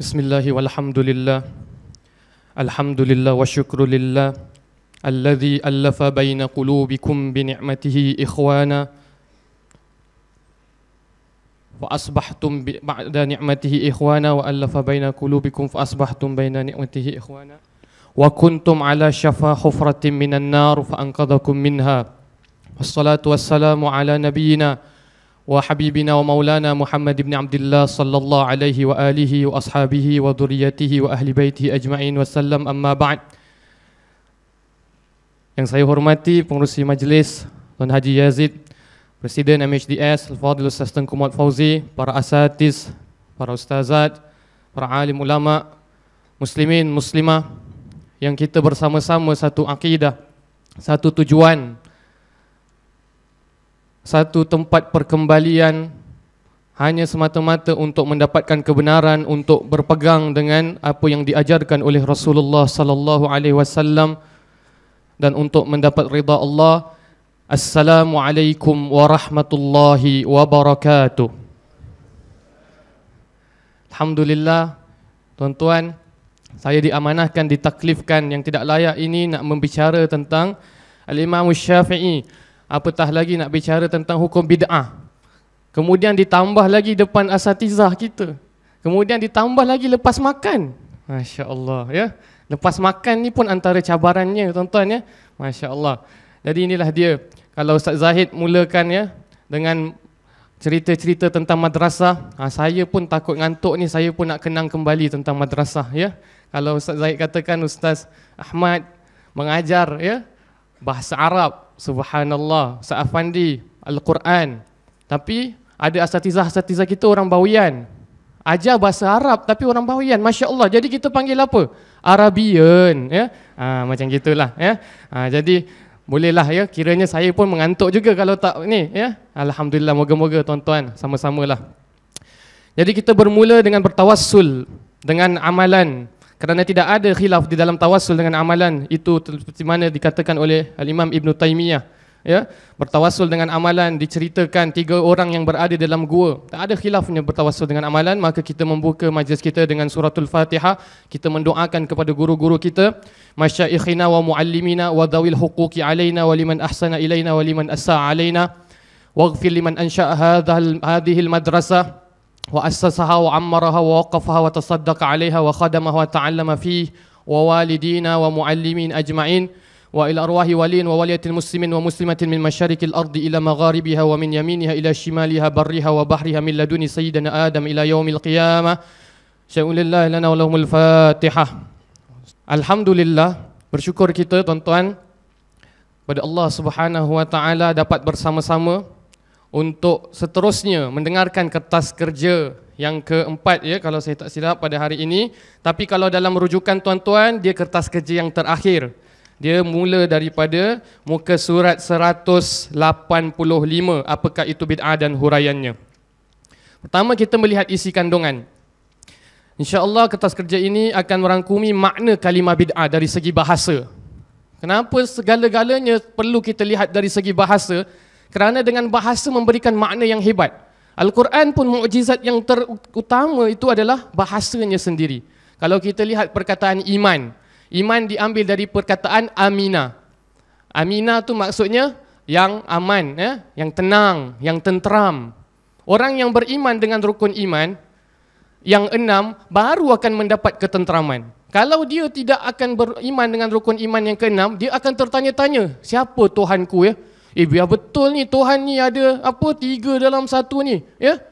بسم الله والحمد لله الحمد لله والشكر لله الذي ألف بين قلوبكم بنعمته إخوانا وأصبحتم بعد نعمته إخوانا وألف بين قلوبكم فأصبحتم بين نعمته إخوانا وكنتم على شفا حفرة من النار فأنقذكم منها والصلاة والسلام على نبينا وحبيبنا ومولانا محمد بن عبد الله صلى الله عليه وآله وأصحابه وذريته وأهل بيته أجمعين وسلم أما بعد Yang saya hormati pengurusi majlis Tuan Haji Yazid Presiden MHDS Al-Fadil Ustaz Tengku Muhammad Fauzi Para asatiz Para ustazat Para alim ulama Muslimin, muslimah Yang kita bersama-sama satu akidah Satu tujuan satu tempat perkembalian hanya semata-mata untuk mendapatkan kebenaran untuk berpegang dengan apa yang diajarkan oleh Rasulullah sallallahu alaihi wasallam dan untuk mendapat ridha Allah Assalamualaikum warahmatullahi wabarakatuh Alhamdulillah tuan-tuan saya diamanahkan ditaklifkan yang tidak layak ini nak membicara tentang Al-Imam Syafi'i apatah lagi nak bicara tentang hukum bid'ah. Kemudian ditambah lagi depan asatizah kita. Kemudian ditambah lagi lepas makan. Masya Allah. Ya? Lepas makan ni pun antara cabarannya tuan-tuan. Ya? Masya Allah. Jadi inilah dia. Kalau Ustaz Zahid mulakan ya, dengan cerita-cerita tentang madrasah. Ha, saya pun takut ngantuk ni. Saya pun nak kenang kembali tentang madrasah. Ya? Kalau Ustaz Zahid katakan Ustaz Ahmad mengajar ya, bahasa Arab. Subhanallah, Saafandi, Al-Quran. Tapi ada asatizah-asatizah kita orang Bawian. Ajar bahasa Arab tapi orang Bawian. Masya Allah. Jadi kita panggil apa? Arabian. Ya? Ha, macam gitulah. Ya? Ha, jadi bolehlah ya. Kiranya saya pun mengantuk juga kalau tak ni. Ya? Alhamdulillah. Moga-moga tuan-tuan. Sama-samalah. Jadi kita bermula dengan bertawassul. Dengan amalan. Amalan kerana tidak ada khilaf di dalam tawassul dengan amalan itu seperti mana dikatakan oleh al-Imam Ibn Taymiyah ya bertawassul dengan amalan diceritakan tiga orang yang berada dalam gua tak ada khilafnya bertawassul dengan amalan maka kita membuka majlis kita dengan suratul fatihah kita mendoakan kepada guru-guru kita masyaikhina wa muallimina wa dawil huquqi alaina wa liman ahsana ilaina wa liman asaa alaina واغفر لمن انشا هذا هذه المدرسه وأسسها وعمرها ووقفها وتصدق عليها وخدمها وتعلم فيه ووالدينا ومعلمين أجمعين وإلى أرواح ولي وولية المسلمين ومسلمة من مشارق الأرض إلى مغاربها ومن يمينها إلى شمالها برها وبحرها من لدن سيدنا آدم إلى يوم القيامة شيء لله لنا ولهم الفاتحة الحمد لله بشكر kita tuan-tuan pada Allah Subhanahu wa taala dapat bersama-sama untuk seterusnya mendengarkan kertas kerja yang keempat ya kalau saya tak silap pada hari ini tapi kalau dalam rujukan tuan-tuan dia kertas kerja yang terakhir dia mula daripada muka surat 185 apakah itu bid'ah dan huraiannya pertama kita melihat isi kandungan insya-Allah kertas kerja ini akan merangkumi makna kalimah bid'ah dari segi bahasa kenapa segala-galanya perlu kita lihat dari segi bahasa kerana dengan bahasa memberikan makna yang hebat. Al-Quran pun mukjizat yang terutama itu adalah bahasanya sendiri. Kalau kita lihat perkataan iman, iman diambil dari perkataan amina. Amina tu maksudnya yang aman, ya? yang tenang, yang tenteram. Orang yang beriman dengan rukun iman, yang enam baru akan mendapat ketenteraman. Kalau dia tidak akan beriman dengan rukun iman yang keenam, dia akan tertanya-tanya, siapa Tuhanku ya? Eh biar betul ni Tuhan ni ada apa tiga dalam satu ni. Ya?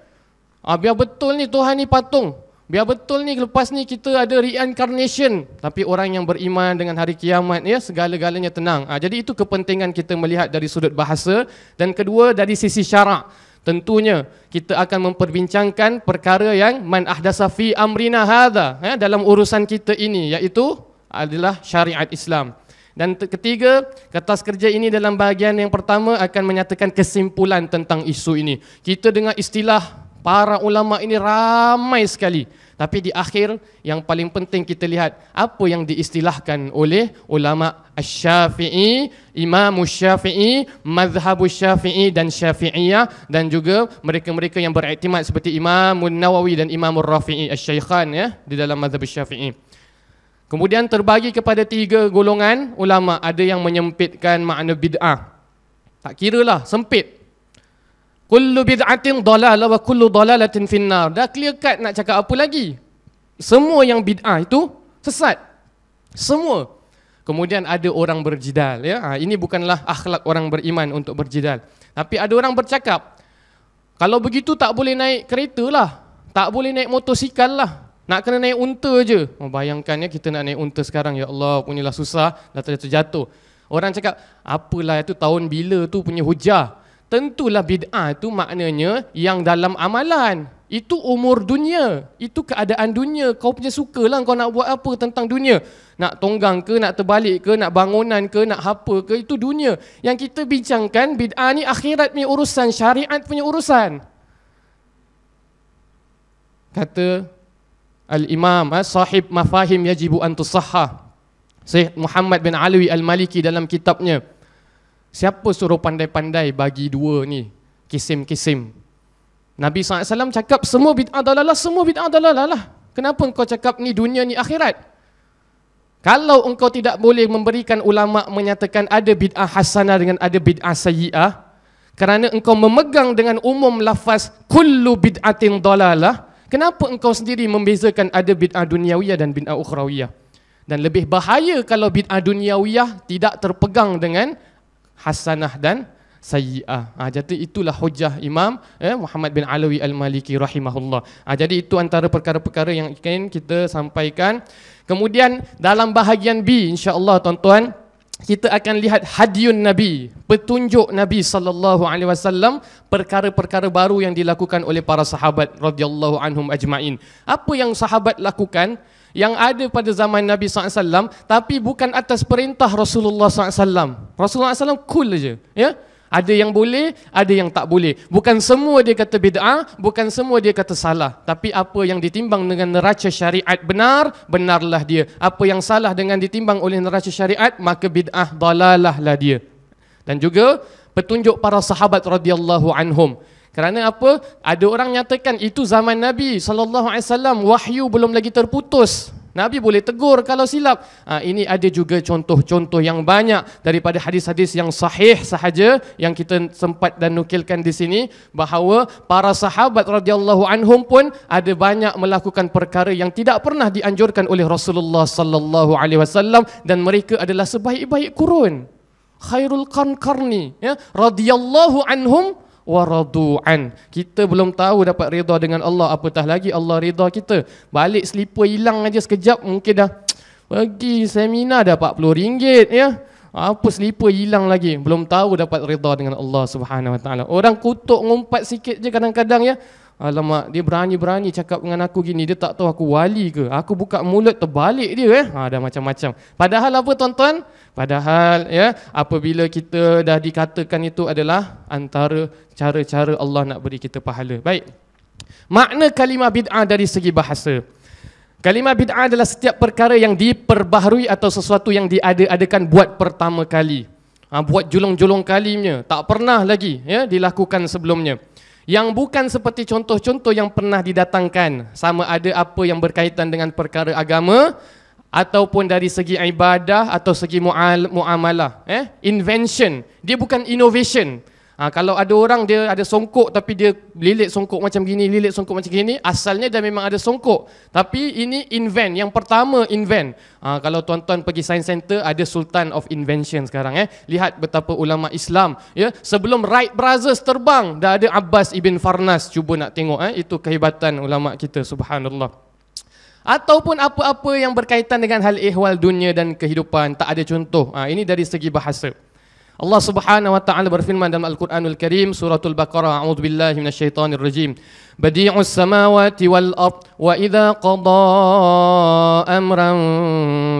Ha, biar betul ni Tuhan ni patung. Biar betul ni lepas ni kita ada reincarnation. Tapi orang yang beriman dengan hari kiamat ya segala-galanya tenang. Ha, jadi itu kepentingan kita melihat dari sudut bahasa. Dan kedua dari sisi syarak. Tentunya kita akan memperbincangkan perkara yang man ahdasa fi amrina hadha ya, dalam urusan kita ini iaitu adalah syariat Islam. Dan ketiga, kertas kerja ini dalam bahagian yang pertama akan menyatakan kesimpulan tentang isu ini. Kita dengar istilah para ulama ini ramai sekali. Tapi di akhir yang paling penting kita lihat apa yang diistilahkan oleh ulama Asy-Syafi'i, Imam Asy-Syafi'i, mazhab Asy-Syafi'i dan Syafi'iyah dan juga mereka-mereka yang beriktimad seperti Imam Nawawi dan Imam Ar-Rafi'i Asy-Syaikhan ya di dalam madhab Asy-Syafi'i. Kemudian terbagi kepada tiga golongan ulama ada yang menyempitkan makna bid'ah. Tak kira lah, sempit. Kullu bid'atin dalala wa kullu dalalatin finnar. Dah clear cut nak cakap apa lagi? Semua yang bid'ah itu sesat. Semua. Kemudian ada orang berjidal. Ya? Ha, ini bukanlah akhlak orang beriman untuk berjidal. Tapi ada orang bercakap. Kalau begitu tak boleh naik kereta lah. Tak boleh naik motosikal lah. Nak kena naik unta je. Oh, bayangkan ya kita nak naik unta sekarang. Ya Allah punyalah susah. Dah terjatuh. Orang cakap apalah itu tahun bila tu punya hujah. Tentulah bid'ah itu maknanya yang dalam amalan. Itu umur dunia. Itu keadaan dunia. Kau punya suka lah kau nak buat apa tentang dunia. Nak tonggang ke, nak terbalik ke, nak bangunan ke, nak apa ke. Itu dunia. Yang kita bincangkan bid'ah ni akhirat punya urusan. Syariat punya urusan. Kata Al-Imam eh, Sahib Mafahim Yajibu Antusaha Syekh Muhammad bin Alwi Al-Maliki dalam kitabnya Siapa suruh pandai-pandai bagi dua ni Kisim-kisim Nabi SAW cakap semua bid'ah dalalah Semua bid'ah dalalah lah Kenapa engkau cakap ni dunia ni akhirat Kalau engkau tidak boleh memberikan ulama' Menyatakan ada bid'ah hasanah dengan ada bid'ah sayi'ah kerana engkau memegang dengan umum lafaz kullu bid'atin dalalah Kenapa engkau sendiri membezakan ada bid'ah duniawiyah dan bid'ah ukhrawiyah? Dan lebih bahaya kalau bid'ah duniawiyah tidak terpegang dengan hasanah dan sayyi'ah. Ha, jadi itulah hujah Imam eh, Muhammad bin Alawi al-Maliki rahimahullah. Ha, jadi itu antara perkara-perkara yang ingin kita sampaikan. Kemudian dalam bahagian B insyaAllah tuan-tuan kita akan lihat hadiyun nabi petunjuk nabi sallallahu alaihi wasallam perkara-perkara baru yang dilakukan oleh para sahabat radhiyallahu anhum ajmain apa yang sahabat lakukan yang ada pada zaman nabi sallallahu alaihi wasallam tapi bukan atas perintah rasulullah sallallahu alaihi wasallam rasulullah sallallahu alaihi wasallam cool je ya ada yang boleh, ada yang tak boleh. Bukan semua dia kata bid'ah, bukan semua dia kata salah. Tapi apa yang ditimbang dengan neraca syariat benar, benarlah dia. Apa yang salah dengan ditimbang oleh neraca syariat, maka bid'ah dalalahlah dia. Dan juga petunjuk para sahabat radhiyallahu anhum. Kerana apa? Ada orang nyatakan itu zaman Nabi sallallahu alaihi wasallam wahyu belum lagi terputus. Nabi boleh tegur kalau silap. Ha, ini ada juga contoh-contoh yang banyak daripada hadis-hadis yang sahih sahaja yang kita sempat dan nukilkan di sini bahawa para sahabat radhiyallahu anhum pun ada banyak melakukan perkara yang tidak pernah dianjurkan oleh Rasulullah sallallahu alaihi wasallam dan mereka adalah sebaik-baik kurun. Khairul qarni ya radhiyallahu anhum waradu'an. Kita belum tahu dapat redha dengan Allah. Apatah lagi Allah redha kita. Balik selipa hilang aja sekejap mungkin dah pergi seminar dah rm ringgit ya. Apa selipa hilang lagi. Belum tahu dapat redha dengan Allah Subhanahu Wa Taala. Orang kutuk ngumpat sikit je kadang-kadang ya. Alamak, dia berani-berani cakap dengan aku gini. Dia tak tahu aku wali ke. Aku buka mulut terbalik dia. Eh? Ha, dah macam-macam. Padahal apa tuan-tuan? Padahal ya, apabila kita dah dikatakan itu adalah antara cara-cara Allah nak beri kita pahala. Baik. Makna kalimah bid'ah dari segi bahasa. Kalimah bid'ah adalah setiap perkara yang diperbaharui atau sesuatu yang diadakan buat pertama kali. Ha, buat julung-julung kalimnya Tak pernah lagi ya, dilakukan sebelumnya yang bukan seperti contoh-contoh yang pernah didatangkan sama ada apa yang berkaitan dengan perkara agama ataupun dari segi ibadah atau segi muamalah eh invention dia bukan innovation Ha, kalau ada orang dia ada songkok tapi dia lilit songkok macam gini, lilit songkok macam gini, asalnya dia memang ada songkok. Tapi ini invent, yang pertama invent. Ha, kalau tuan-tuan pergi science center ada Sultan of Invention sekarang eh. Lihat betapa ulama Islam ya, sebelum Wright Brothers terbang dah ada Abbas Ibn Farnas cuba nak tengok eh itu kehebatan ulama kita subhanallah. Ataupun apa-apa yang berkaitan dengan hal ehwal dunia dan kehidupan. Tak ada contoh. Ha, ini dari segi bahasa. Allah Subhanahu wa taala berfirman dalam Al-Qur'anul Karim surah Al-Baqarah a'udzu billahi minasyaitonir rajim Badi'us samawati wal ard wa idza qada amran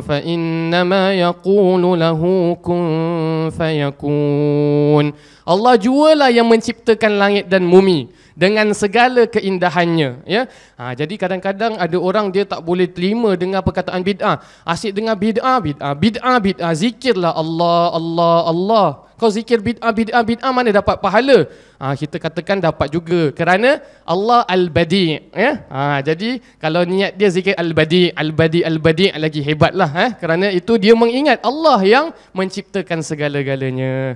fa innama yaqulu lahu kun fayakun Allah jualah yang menciptakan langit dan bumi dengan segala keindahannya ya ha, jadi kadang-kadang ada orang dia tak boleh terima dengan perkataan bid'ah asyik dengan bid'ah bid'ah bid'ah bid'ah zikirlah Allah Allah Allah kau zikir bid'ah bid'ah bid'ah mana dapat pahala ha, kita katakan dapat juga kerana Allah al-badi ya ha, jadi kalau niat dia zikir al-badi al-badi al-badi lagi hebatlah eh kerana itu dia mengingat Allah yang menciptakan segala-galanya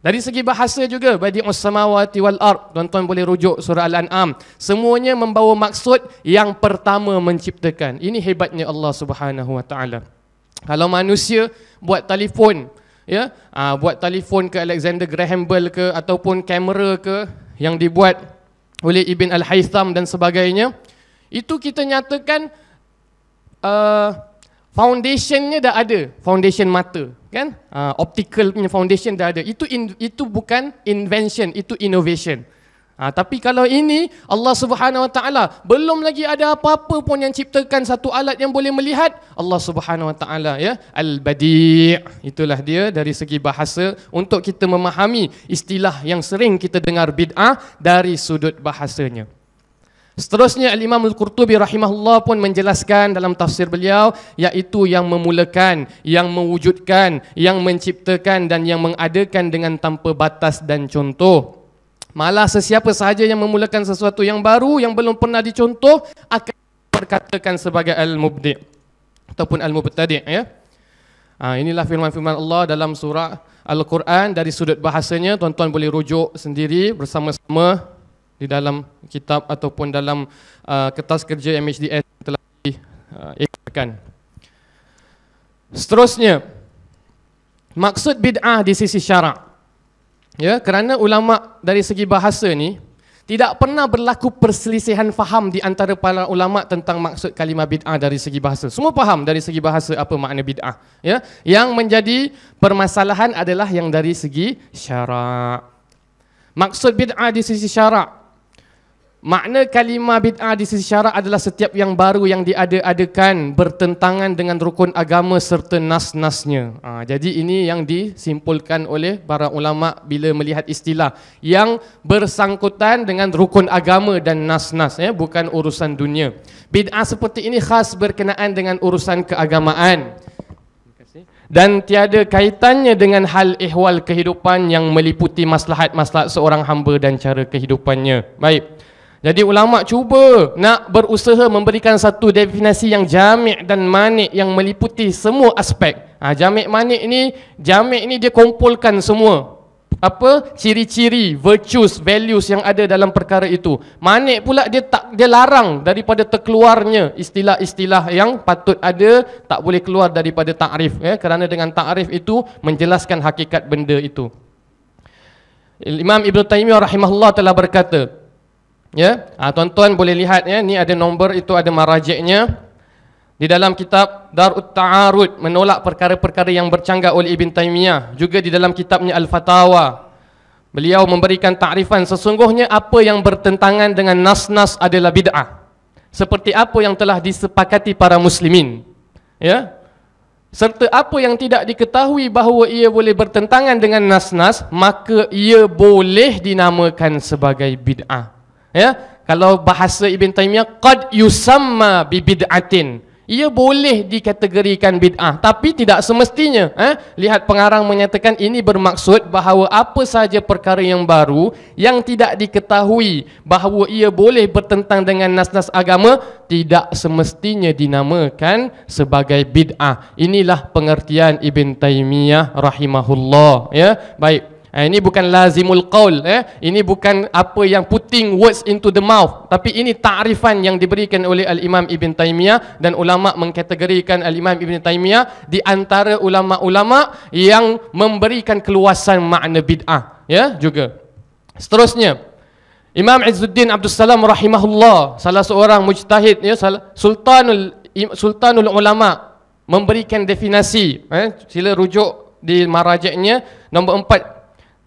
dari segi bahasa juga badi usmawati wal ard tuan-tuan boleh rujuk surah al-an'am semuanya membawa maksud yang pertama menciptakan ini hebatnya Allah Subhanahu wa taala kalau manusia buat telefon ya aa, ah, buat telefon ke Alexander Graham Bell ke ataupun kamera ke yang dibuat oleh Ibn al-Haytham dan sebagainya itu kita nyatakan uh, foundationnya dah ada foundation mata kan uh, optical punya foundation dah ada itu in, itu bukan invention itu innovation uh, tapi kalau ini Allah Subhanahu Wa Taala belum lagi ada apa-apa pun yang ciptakan satu alat yang boleh melihat Allah Subhanahu Wa Taala ya al badi' itulah dia dari segi bahasa untuk kita memahami istilah yang sering kita dengar bid'ah dari sudut bahasanya Seterusnya Al-Imam Al-Qurtubi rahimahullah pun menjelaskan dalam tafsir beliau iaitu yang memulakan, yang mewujudkan, yang menciptakan dan yang mengadakan dengan tanpa batas dan contoh. Malah sesiapa sahaja yang memulakan sesuatu yang baru yang belum pernah dicontoh akan diperkatakan sebagai al-mubdi' ataupun al-mubtadi' ya. Ha, inilah firman-firman Allah dalam surah Al-Quran dari sudut bahasanya tuan-tuan boleh rujuk sendiri bersama-sama di dalam kitab ataupun dalam uh, kertas kerja MHDS telah diikatkan. Seterusnya, maksud bid'ah di sisi syarak. Ya, kerana ulama dari segi bahasa ni tidak pernah berlaku perselisihan faham di antara para ulama tentang maksud kalimah bid'ah dari segi bahasa. Semua faham dari segi bahasa apa makna bid'ah, ya. Yang menjadi permasalahan adalah yang dari segi syarak. Maksud bid'ah di sisi syarak Makna kalimah bid'ah di sisi syarak adalah setiap yang baru yang diada bertentangan dengan rukun agama serta nas-nasnya. Ha, jadi ini yang disimpulkan oleh para ulama bila melihat istilah yang bersangkutan dengan rukun agama dan nas-nas ya, bukan urusan dunia. Bid'ah seperti ini khas berkenaan dengan urusan keagamaan dan tiada kaitannya dengan hal ehwal kehidupan yang meliputi maslahat-maslahat seorang hamba dan cara kehidupannya. Baik. Jadi ulama cuba nak berusaha memberikan satu definisi yang jami' dan manik yang meliputi semua aspek. Ha, jami' manik ini jami' ini dia kumpulkan semua apa ciri-ciri virtues values yang ada dalam perkara itu. Manik pula dia tak dia larang daripada terkeluarnya istilah-istilah yang patut ada tak boleh keluar daripada takrif ya kerana dengan takrif itu menjelaskan hakikat benda itu. Imam Ibn Taymiyyah rahimahullah telah berkata, Ya, ha, tuan-tuan boleh lihat ya, ni ada nombor itu ada marajiknya. Di dalam kitab Darut Ta'arud menolak perkara-perkara yang bercanggah oleh Ibn Taymiyah. Juga di dalam kitabnya Al-Fatawa. Beliau memberikan takrifan sesungguhnya apa yang bertentangan dengan nas-nas adalah bid'ah. Seperti apa yang telah disepakati para muslimin. Ya. Serta apa yang tidak diketahui bahawa ia boleh bertentangan dengan nas-nas, maka ia boleh dinamakan sebagai bid'ah. Ya, kalau bahasa Ibn Taymiyah qad yusamma bi bid'atin. Ia boleh dikategorikan bid'ah tapi tidak semestinya. Eh? Lihat pengarang menyatakan ini bermaksud bahawa apa sahaja perkara yang baru yang tidak diketahui bahawa ia boleh bertentang dengan nas-nas agama tidak semestinya dinamakan sebagai bid'ah. Inilah pengertian Ibn Taymiyah rahimahullah ya. Baik. Eh, ini bukan lazimul qaul eh. Ini bukan apa yang putting words into the mouth Tapi ini takrifan yang diberikan oleh Al-Imam Ibn Taymiyah Dan ulama' mengkategorikan Al-Imam Ibn Taymiyah Di antara ulama'-ulama' yang memberikan keluasan makna bid'ah Ya juga Seterusnya Imam Izzuddin Abdul Salam rahimahullah salah seorang mujtahid ya sultanul sultanul ulama memberikan definisi eh, sila rujuk di marajeknya nombor 4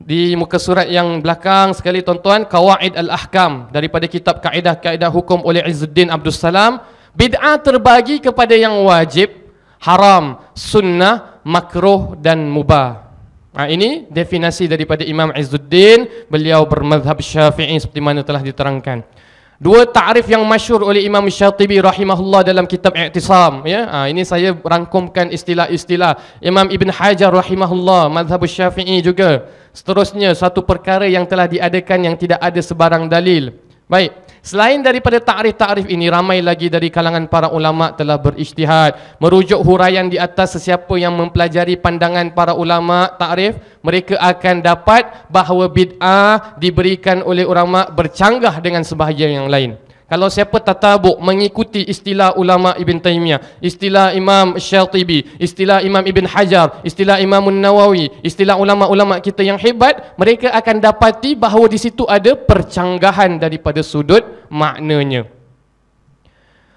di muka surat yang belakang sekali tuan-tuan Kawaid Al-Ahkam daripada kitab Kaedah-Kaedah Hukum oleh Izzuddin Abdul Salam Bid'ah terbagi kepada yang wajib, haram, sunnah, makruh dan mubah ha, Ini definisi daripada Imam Izzuddin Beliau bermadhab syafi'i seperti mana telah diterangkan Dua takrif yang masyur oleh Imam Syatibi rahimahullah dalam kitab I'tisam. Ya? Ha, ini saya rangkumkan istilah-istilah. Imam Ibn Hajar rahimahullah, madhab syafi'i juga. Seterusnya, satu perkara yang telah diadakan yang tidak ada sebarang dalil. Baik. Selain daripada takrif-takrif ini ramai lagi dari kalangan para ulama telah berijtihad merujuk huraian di atas sesiapa yang mempelajari pandangan para ulama takrif mereka akan dapat bahawa bid'ah diberikan oleh ulama bercanggah dengan sebahagian yang lain. Kalau siapa tatabuk mengikuti istilah ulama Ibn Taymiyah, istilah Imam Syatibi, istilah Imam Ibn Hajar, istilah Imam Nawawi, istilah ulama-ulama kita yang hebat, mereka akan dapati bahawa di situ ada percanggahan daripada sudut maknanya.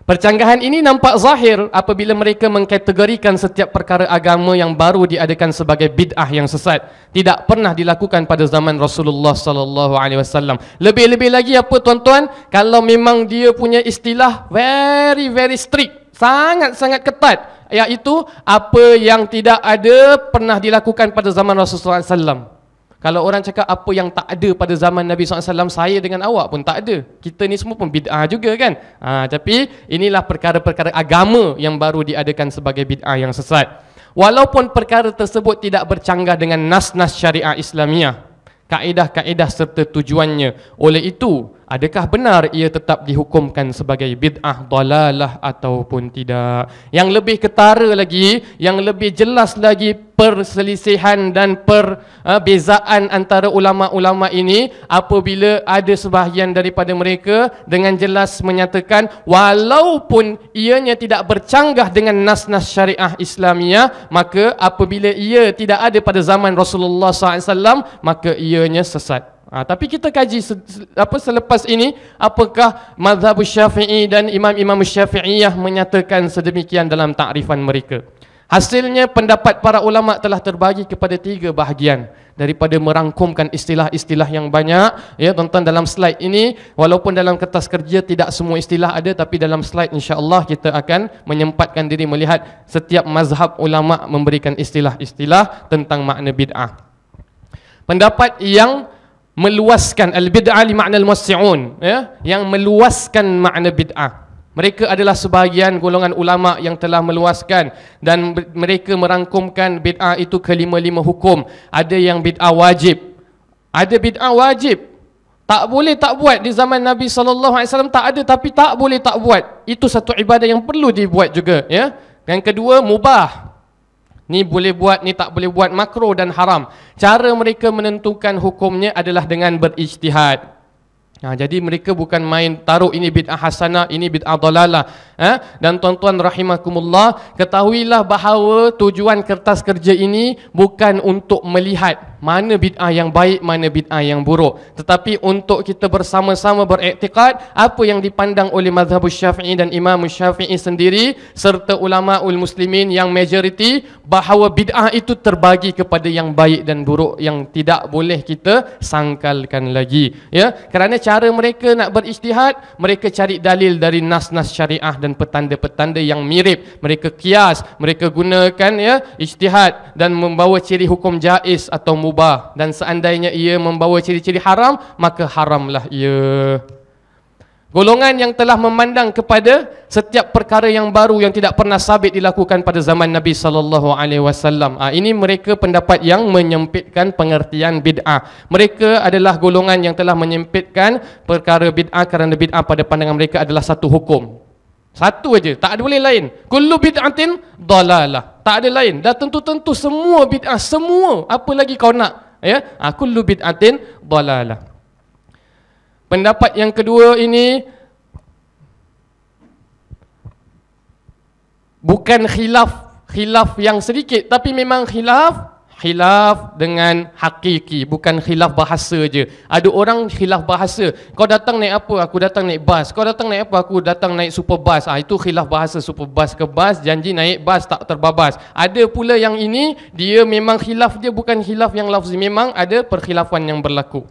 Percanggahan ini nampak zahir apabila mereka mengkategorikan setiap perkara agama yang baru diadakan sebagai bid'ah yang sesat. Tidak pernah dilakukan pada zaman Rasulullah sallallahu alaihi wasallam. Lebih-lebih lagi apa tuan-tuan, kalau memang dia punya istilah very very strict, sangat-sangat ketat, iaitu apa yang tidak ada pernah dilakukan pada zaman Rasulullah sallallahu alaihi wasallam. Kalau orang cakap apa yang tak ada pada zaman Nabi SAW, saya dengan awak pun tak ada. Kita ni semua pun bid'ah juga kan? Ha, tapi inilah perkara-perkara agama yang baru diadakan sebagai bid'ah yang sesat. Walaupun perkara tersebut tidak bercanggah dengan nas-nas syariah Islamiah, kaedah-kaedah serta tujuannya. Oleh itu, Adakah benar ia tetap dihukumkan sebagai bid'ah dalalah ataupun tidak? Yang lebih ketara lagi, yang lebih jelas lagi perselisihan dan perbezaan eh, antara ulama-ulama ini apabila ada sebahagian daripada mereka dengan jelas menyatakan walaupun ianya tidak bercanggah dengan nas-nas syariah Islamiah maka apabila ia tidak ada pada zaman Rasulullah SAW maka ianya sesat. Ha, tapi kita kaji se, se, apa selepas ini apakah mazhab Syafi'i dan imam-imam Syafi'iyah menyatakan sedemikian dalam takrifan mereka. Hasilnya pendapat para ulama telah terbagi kepada tiga bahagian daripada merangkumkan istilah-istilah yang banyak ya tonton dalam slide ini walaupun dalam kertas kerja tidak semua istilah ada tapi dalam slide insya-Allah kita akan menyempatkan diri melihat setiap mazhab ulama memberikan istilah-istilah tentang makna bid'ah. Pendapat yang meluaskan al-bid'ah li makna al-wasi'un ya yang meluaskan makna bid'ah mereka adalah sebahagian golongan ulama yang telah meluaskan dan mereka merangkumkan bid'ah itu ke lima-lima hukum ada yang bid'ah wajib ada bid'ah wajib tak boleh tak buat di zaman Nabi sallallahu alaihi wasallam tak ada tapi tak boleh tak buat itu satu ibadah yang perlu dibuat juga ya yang kedua mubah Ni boleh buat, ni tak boleh buat makro dan haram. Cara mereka menentukan hukumnya adalah dengan berijtihad. Ha, jadi mereka bukan main taruh ini bid'ah hasanah, ini bid'ah dalalah. Eh? Dan tuan-tuan rahimakumullah, ketahuilah bahawa tujuan kertas kerja ini bukan untuk melihat mana bid'ah yang baik, mana bid'ah yang buruk. Tetapi untuk kita bersama-sama beriktikad, apa yang dipandang oleh mazhab syafi'i dan imam syafi'i sendiri, serta ulama'ul muslimin yang majoriti, bahawa bid'ah itu terbagi kepada yang baik dan buruk, yang tidak boleh kita sangkalkan lagi. Ya, Kerana cara mereka nak beristihad, mereka cari dalil dari nas-nas syariah dan petanda-petanda yang mirip. Mereka kias, mereka gunakan ya, istihad dan membawa ciri hukum jais atau mubah narkoba dan seandainya ia membawa ciri-ciri haram maka haramlah ia golongan yang telah memandang kepada setiap perkara yang baru yang tidak pernah sabit dilakukan pada zaman Nabi sallallahu alaihi wasallam. Ah, ini mereka pendapat yang menyempitkan pengertian bid'ah. Mereka adalah golongan yang telah menyempitkan perkara bid'ah kerana bid'ah pada pandangan mereka adalah satu hukum. Satu aja, tak ada boleh lain. Kullu bid'atin dalalah. Tak ada lain. Dah tentu-tentu semua bid'ah, semua apa lagi kau nak? Ya, aku ah, ha, bid'atin dalalah. Pendapat yang kedua ini bukan khilaf khilaf yang sedikit tapi memang khilaf khilaf dengan hakiki bukan khilaf bahasa je ada orang khilaf bahasa kau datang naik apa aku datang naik bas kau datang naik apa aku datang naik super bas ah itu khilaf bahasa super bas ke bas janji naik bas tak terbabas ada pula yang ini dia memang khilaf dia bukan khilaf yang lafzi memang ada perkhilafan yang berlaku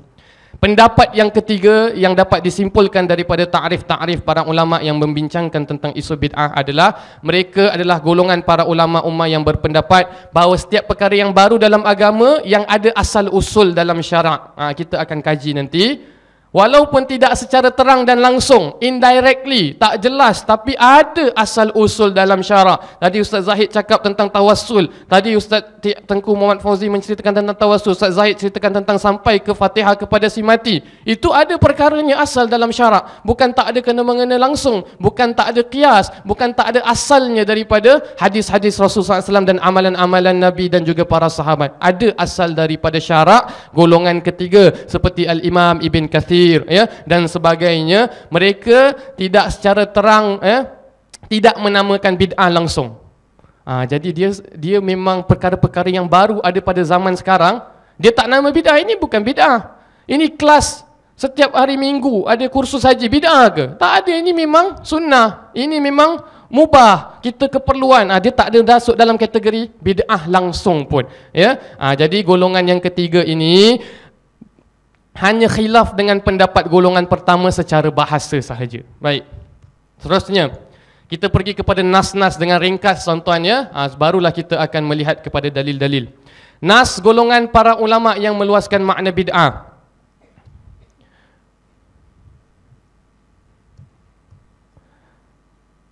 Pendapat yang ketiga yang dapat disimpulkan daripada ta'rif-ta'rif para ulama' yang membincangkan tentang isu bid'ah adalah mereka adalah golongan para ulama' umat yang berpendapat bahawa setiap perkara yang baru dalam agama yang ada asal-usul dalam syarak. Ha, kita akan kaji nanti. Walaupun tidak secara terang dan langsung, indirectly, tak jelas, tapi ada asal usul dalam syarak. Tadi Ustaz Zahid cakap tentang tawassul. Tadi Ustaz Tengku Muhammad Fauzi menceritakan tentang tawassul. Ustaz Zahid ceritakan tentang sampai ke fatihah kepada si mati. Itu ada perkaranya asal dalam syarak. Bukan tak ada kena-mengena langsung. Bukan tak ada kias. Bukan tak ada asalnya daripada hadis-hadis Rasulullah SAW dan amalan-amalan Nabi dan juga para sahabat. Ada asal daripada syarak golongan ketiga seperti Al-Imam Ibn Kathir sihir ya dan sebagainya mereka tidak secara terang ya tidak menamakan bid'ah langsung ha, jadi dia dia memang perkara-perkara yang baru ada pada zaman sekarang dia tak nama bid'ah ini bukan bid'ah ini kelas setiap hari minggu ada kursus haji bid'ah ke tak ada ini memang sunnah ini memang mubah kita keperluan ha, dia tak ada masuk dalam kategori bid'ah langsung pun ya ha, jadi golongan yang ketiga ini hanya khilaf dengan pendapat golongan pertama secara bahasa sahaja. Baik. Seterusnya, kita pergi kepada nas-nas dengan ringkas tuan-tuan ya. Ha, barulah kita akan melihat kepada dalil-dalil. Nas golongan para ulama yang meluaskan makna bid'ah.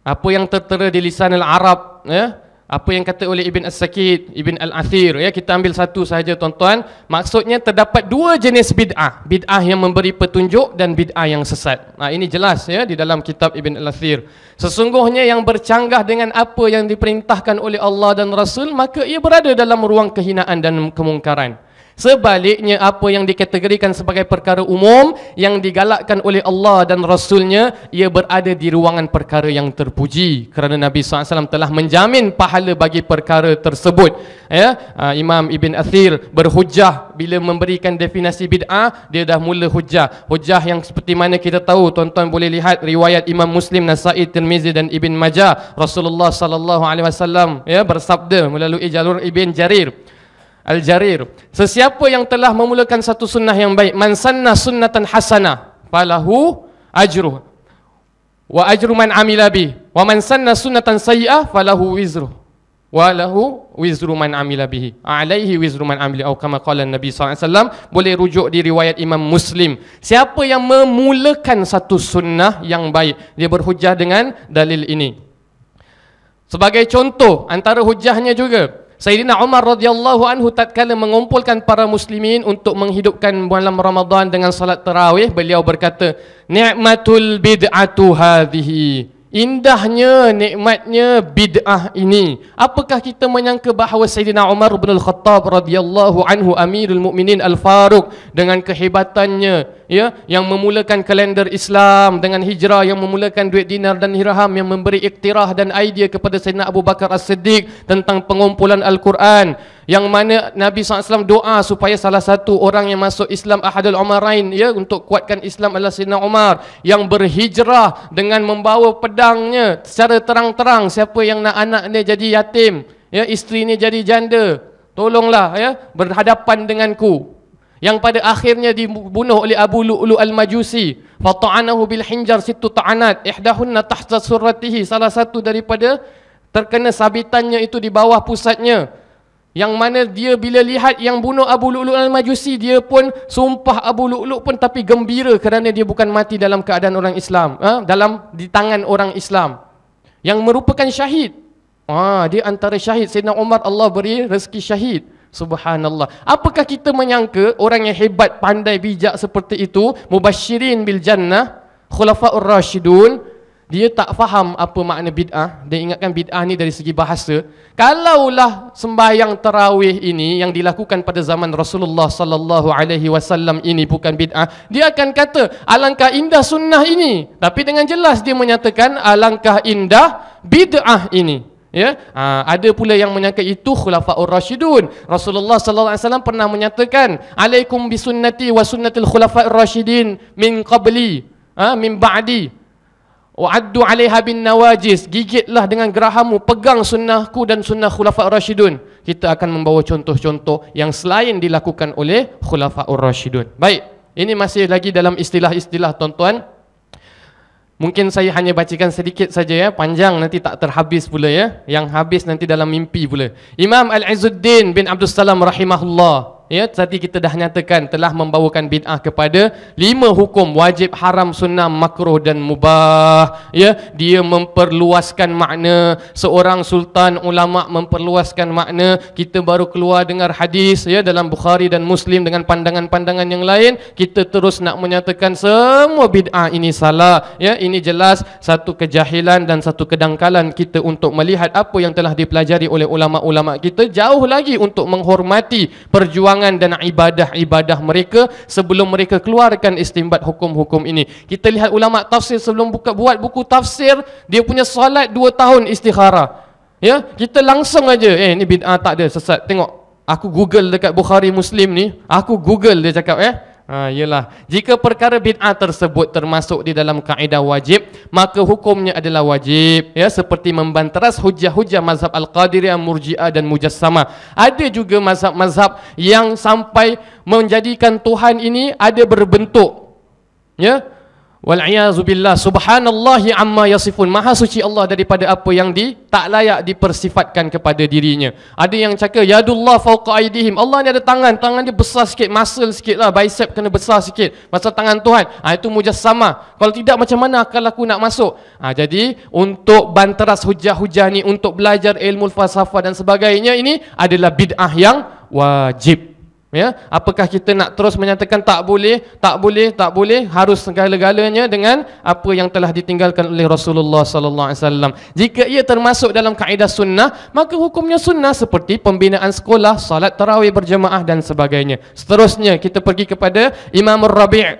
Apa yang tertera di lisan al-Arab ya? apa yang kata oleh Ibn As-Sakid, Ibn Al-Athir ya kita ambil satu sahaja tuan-tuan maksudnya terdapat dua jenis bid'ah bid'ah yang memberi petunjuk dan bid'ah yang sesat nah, ha, ini jelas ya di dalam kitab Ibn Al-Athir sesungguhnya yang bercanggah dengan apa yang diperintahkan oleh Allah dan Rasul maka ia berada dalam ruang kehinaan dan kemungkaran Sebaliknya apa yang dikategorikan sebagai perkara umum yang digalakkan oleh Allah dan Rasulnya ia berada di ruangan perkara yang terpuji kerana Nabi SAW telah menjamin pahala bagi perkara tersebut. Ya? Ha, Imam Ibn Athir berhujah bila memberikan definisi bid'ah dia dah mula hujah. Hujah yang seperti mana kita tahu tuan-tuan boleh lihat riwayat Imam Muslim Nasai Tirmizi dan Ibn Majah Rasulullah SAW ya, bersabda melalui jalur Ibn Jarir Al-Jarir. Sesiapa yang telah memulakan satu sunnah yang baik, man sanna sunnatan hasana, falahu ajru. Wa ajru man amilabi. bih. Wa man sanna sunnatan sayi'ah, falahu wizru. Wa lahu wizru man amilabi. Alaihi wizru man amila. Atau kama kala Nabi SAW, boleh rujuk di riwayat Imam Muslim. Siapa yang memulakan satu sunnah yang baik, dia berhujah dengan dalil ini. Sebagai contoh, antara hujahnya juga, Sayyidina Umar radhiyallahu anhu tatkala mengumpulkan para muslimin untuk menghidupkan bulan Ramadan dengan salat tarawih beliau berkata ni'matul bid'atu hadhihi Indahnya, nikmatnya bid'ah ini. Apakah kita menyangka bahawa Sayyidina Umar bin Al-Khattab radhiyallahu anhu Amirul Mukminin Al-Faruq dengan kehebatannya ya yang memulakan kalender Islam dengan hijrah yang memulakan duit dinar dan dirham yang memberi iktirah dan idea kepada Sayyidina Abu Bakar As-Siddiq tentang pengumpulan Al-Quran yang mana Nabi SAW doa supaya salah satu orang yang masuk Islam Ahadul Umarain ya untuk kuatkan Islam adalah Sina Umar yang berhijrah dengan membawa pedangnya secara terang-terang siapa yang nak anak dia jadi yatim ya isteri ni jadi janda tolonglah ya berhadapan denganku yang pada akhirnya dibunuh oleh Abu Lu'lu Al-Majusi fata'anahu bil hinjar situ ta'anat ihdahunna tahta surratihi salah satu daripada terkena sabitannya itu di bawah pusatnya yang mana dia bila lihat yang bunuh Abu Lu'lu' al-Majusi dia pun sumpah Abu Lu'lu' pun tapi gembira kerana dia bukan mati dalam keadaan orang Islam, ha? dalam di tangan orang Islam. Yang merupakan syahid. Ha, dia antara syahid Sayyidina Umar Allah beri rezeki syahid. Subhanallah. Apakah kita menyangka orang yang hebat, pandai, bijak seperti itu, mubashirin bil jannah, khulafaur Rashidun? dia tak faham apa makna bid'ah, dia ingatkan bid'ah ni dari segi bahasa. Kalaulah sembahyang tarawih ini yang dilakukan pada zaman Rasulullah sallallahu alaihi wasallam ini bukan bid'ah, dia akan kata alangkah indah sunnah ini. Tapi dengan jelas dia menyatakan alangkah indah bid'ah ini. Ya, ha, ada pula yang menyangka itu khulafaur rasyidun. Rasulullah sallallahu alaihi wasallam pernah menyatakan, "Alaikum bisunnati wa sunnatil khulafaur rasyidin min qabli, ha, min ba'di." Wa'addu alaiha bin nawajis. Gigitlah dengan gerahamu. Pegang sunnahku dan sunnah khulafat Rashidun. Kita akan membawa contoh-contoh yang selain dilakukan oleh khulafat Rashidun. Baik. Ini masih lagi dalam istilah-istilah tuan-tuan. Mungkin saya hanya bacakan sedikit saja ya. Panjang nanti tak terhabis pula ya. Yang habis nanti dalam mimpi pula. Imam Al-Izzuddin bin Abdul Salam rahimahullah ya tadi kita dah nyatakan telah membawakan bid'ah kepada lima hukum wajib haram sunnah makruh dan mubah ya dia memperluaskan makna seorang sultan ulama memperluaskan makna kita baru keluar dengar hadis ya dalam Bukhari dan Muslim dengan pandangan-pandangan yang lain kita terus nak menyatakan semua bid'ah ini salah ya ini jelas satu kejahilan dan satu kedangkalan kita untuk melihat apa yang telah dipelajari oleh ulama-ulama kita jauh lagi untuk menghormati perjuangan perjuangan dan ibadah-ibadah mereka sebelum mereka keluarkan istimbat hukum-hukum ini. Kita lihat ulama tafsir sebelum buka buat buku tafsir, dia punya solat dua tahun istikhara. Ya, kita langsung aja. Eh, ini bid'ah tak ada sesat. Tengok, aku Google dekat Bukhari Muslim ni, aku Google dia cakap eh. Ha, yelah, jika perkara bid'ah tersebut termasuk di dalam kaedah wajib, maka hukumnya adalah wajib. Ya, seperti membanteras hujah-hujah mazhab Al-Qadiriyah, Murji'ah dan Mujassama. Ada juga mazhab-mazhab yang sampai menjadikan Tuhan ini ada berbentuk. Ya, Wal billah subhanallahi amma yasifun maha suci Allah daripada apa yang di tak layak dipersifatkan kepada dirinya. Ada yang cakap yadullah fauqa aidihim. Allah ni ada tangan, tangan dia besar sikit, muscle sikit lah bicep kena besar sikit. Masa tangan Tuhan, ha, itu mujassama. Kalau tidak macam mana akal aku nak masuk? Ha, jadi untuk banteras hujah-hujah ni untuk belajar ilmu falsafah dan sebagainya ini adalah bid'ah yang wajib. Ya, apakah kita nak terus menyatakan tak boleh, tak boleh, tak boleh, harus segala-galanya dengan apa yang telah ditinggalkan oleh Rasulullah sallallahu alaihi wasallam. Jika ia termasuk dalam kaedah sunnah, maka hukumnya sunnah seperti pembinaan sekolah, salat tarawih berjemaah dan sebagainya. Seterusnya kita pergi kepada Imam Ar-Rabi'.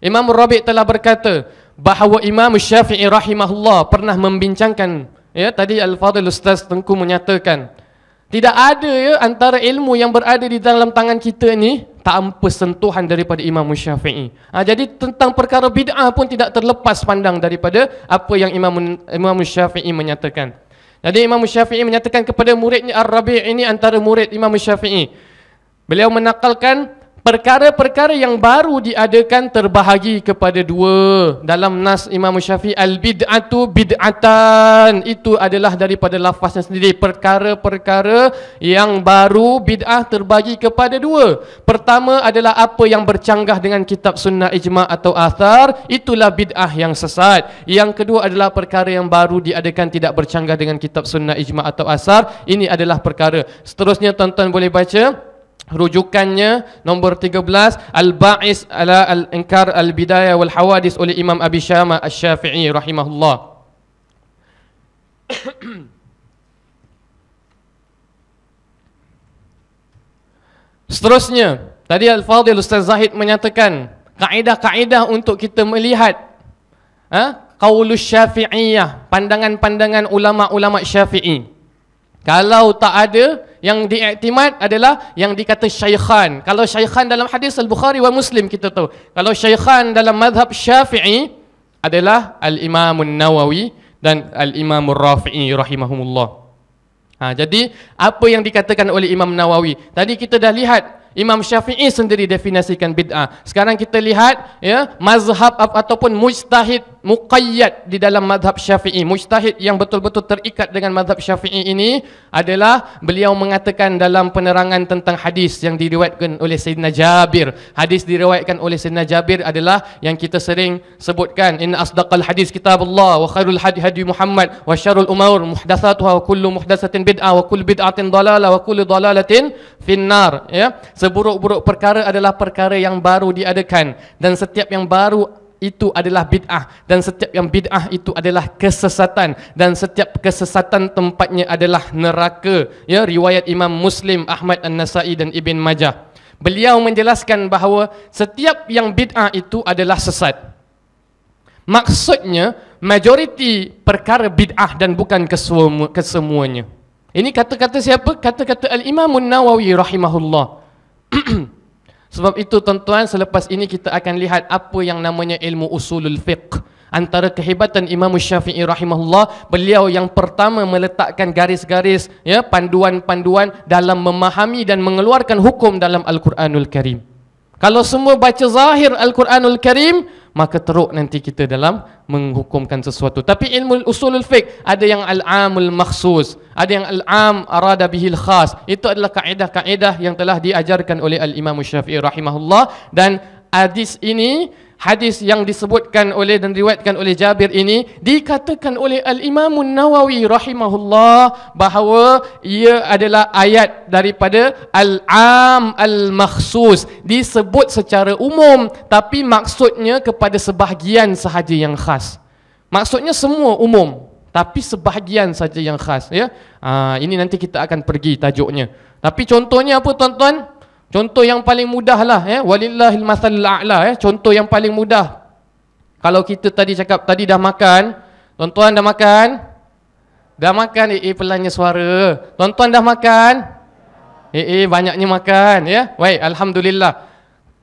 Imam Ar-Rabi' telah berkata bahawa Imam Syafi'i rahimahullah pernah membincangkan Ya, tadi Al-Fadhil Ustaz Tengku menyatakan tidak ada ya antara ilmu yang berada di dalam tangan kita ni tanpa sentuhan daripada Imam Syafi'i. Ha, jadi tentang perkara bid'ah pun tidak terlepas pandang daripada apa yang Imam Imam Syafi'i menyatakan. Jadi Imam Syafi'i menyatakan kepada muridnya Ar-Rabi' ini antara murid Imam Syafi'i. Beliau menakalkan perkara-perkara yang baru diadakan terbahagi kepada dua dalam nas Imam Syafi'i al-bid'atu bid'atan itu adalah daripada lafaznya sendiri perkara-perkara yang baru bid'ah terbagi kepada dua pertama adalah apa yang bercanggah dengan kitab sunnah ijma' atau athar itulah bid'ah yang sesat yang kedua adalah perkara yang baru diadakan tidak bercanggah dengan kitab sunnah ijma' atau athar ini adalah perkara seterusnya tuan-tuan boleh baca rujukannya nombor 13 al-ba'is ala al-inkar al-bidaya wal hawadis oleh Imam Abi Syama Asy-Syafi'i rahimahullah Seterusnya tadi al-Fadil Ustaz Zahid menyatakan kaedah-kaedah untuk kita melihat ha qaulus syafi'iyah pandangan-pandangan ulama-ulama Syafi'i kalau tak ada, yang diiktimat adalah yang dikata syaykhan. Kalau syaykhan dalam hadis Al-Bukhari wa Muslim kita tahu. Kalau syaykhan dalam mazhab syafi'i adalah Al-Imam nawawi dan Al-Imam Rafi'i rahimahumullah. Ha, jadi, apa yang dikatakan oleh Imam Nawawi? Tadi kita dah lihat Imam Syafi'i sendiri definisikan bid'ah. Sekarang kita lihat ya, mazhab ataupun mujtahid muqayyad di dalam madhab syafi'i mujtahid yang betul-betul terikat dengan madhab syafi'i ini adalah beliau mengatakan dalam penerangan tentang hadis yang diriwayatkan oleh Sayyidina Jabir hadis diriwayatkan oleh Sayyidina Jabir adalah yang kita sering sebutkan in asdaqal hadis kitab Allah wa khairul hadi hadi Muhammad wa syarul umur muhdasatuhu wa kullu muhdatsatin bid'ah wa kullu bid'atin dalalah wa kullu dalalatin finnar ya seburuk-buruk perkara adalah perkara yang baru diadakan dan setiap yang baru itu adalah bid'ah dan setiap yang bid'ah itu adalah kesesatan dan setiap kesesatan tempatnya adalah neraka ya riwayat Imam Muslim Ahmad An-Nasa'i dan Ibn Majah beliau menjelaskan bahawa setiap yang bid'ah itu adalah sesat maksudnya majoriti perkara bid'ah dan bukan kesemuanya ini kata-kata siapa kata-kata Al-Imam Nawawi rahimahullah Sebab itu tuan-tuan selepas ini kita akan lihat apa yang namanya ilmu usulul fiqh. Antara kehebatan Imam Syafi'i rahimahullah, beliau yang pertama meletakkan garis-garis ya panduan-panduan dalam memahami dan mengeluarkan hukum dalam Al-Quranul Karim. Kalau semua baca zahir Al-Quranul Karim, maka teruk nanti kita dalam menghukumkan sesuatu. Tapi ilmu usulul fiqh ada yang al-amul makhsus ada yang al-am arada bihil khas itu adalah kaedah-kaedah yang telah diajarkan oleh al-imam syafi'i rahimahullah dan hadis ini hadis yang disebutkan oleh dan diriwayatkan oleh Jabir ini dikatakan oleh al-imam nawawi rahimahullah bahawa ia adalah ayat daripada al-am al-makhsus disebut secara umum tapi maksudnya kepada sebahagian sahaja yang khas maksudnya semua umum tapi sebahagian saja yang khas ya. Ha, ini nanti kita akan pergi tajuknya. Tapi contohnya apa tuan-tuan? Contoh yang paling mudah lah, ya, walillahil masalul a'la ya, contoh yang paling mudah. Kalau kita tadi cakap tadi dah makan, tuan-tuan dah makan? Dah makan eh, eh pelannya suara. Tuan-tuan dah makan? Eh, eh banyaknya makan ya. Baik, alhamdulillah.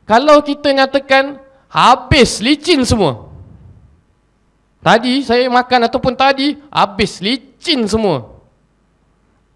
Kalau kita nyatakan habis licin semua. Tadi saya makan ataupun tadi habis licin semua.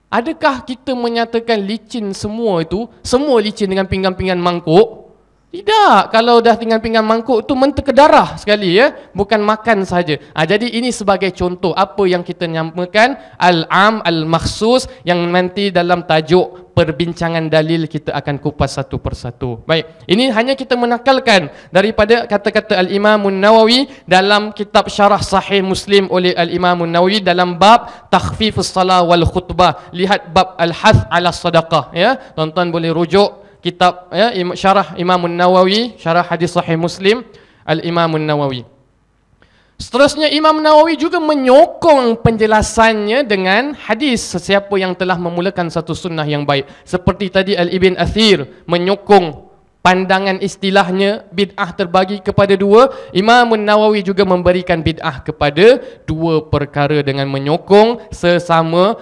Adakah kita menyatakan licin semua itu, semua licin dengan pinggan-pinggan mangkuk? Tidak, kalau dah tinggal pinggan mangkuk tu mentega darah sekali ya, bukan makan saja. Ha, ah, jadi ini sebagai contoh apa yang kita nyamakan al-am al-makhsus yang nanti dalam tajuk perbincangan dalil kita akan kupas satu persatu. Baik, ini hanya kita menakalkan daripada kata-kata Al-Imam An-Nawawi dalam kitab Syarah Sahih Muslim oleh Al-Imam An-Nawawi dalam bab takhfifus salah wal khutbah. Lihat bab al-hath ala sadaqah ya. Tonton boleh rujuk kitab ya syarah Imam Nawawi syarah hadis sahih Muslim Al Imam Nawawi. Seterusnya Imam Nawawi juga menyokong penjelasannya dengan hadis sesiapa yang telah memulakan satu sunnah yang baik. Seperti tadi Al Ibn Athir menyokong pandangan istilahnya bid'ah terbagi kepada dua. Imam Nawawi juga memberikan bid'ah kepada dua perkara dengan menyokong sesama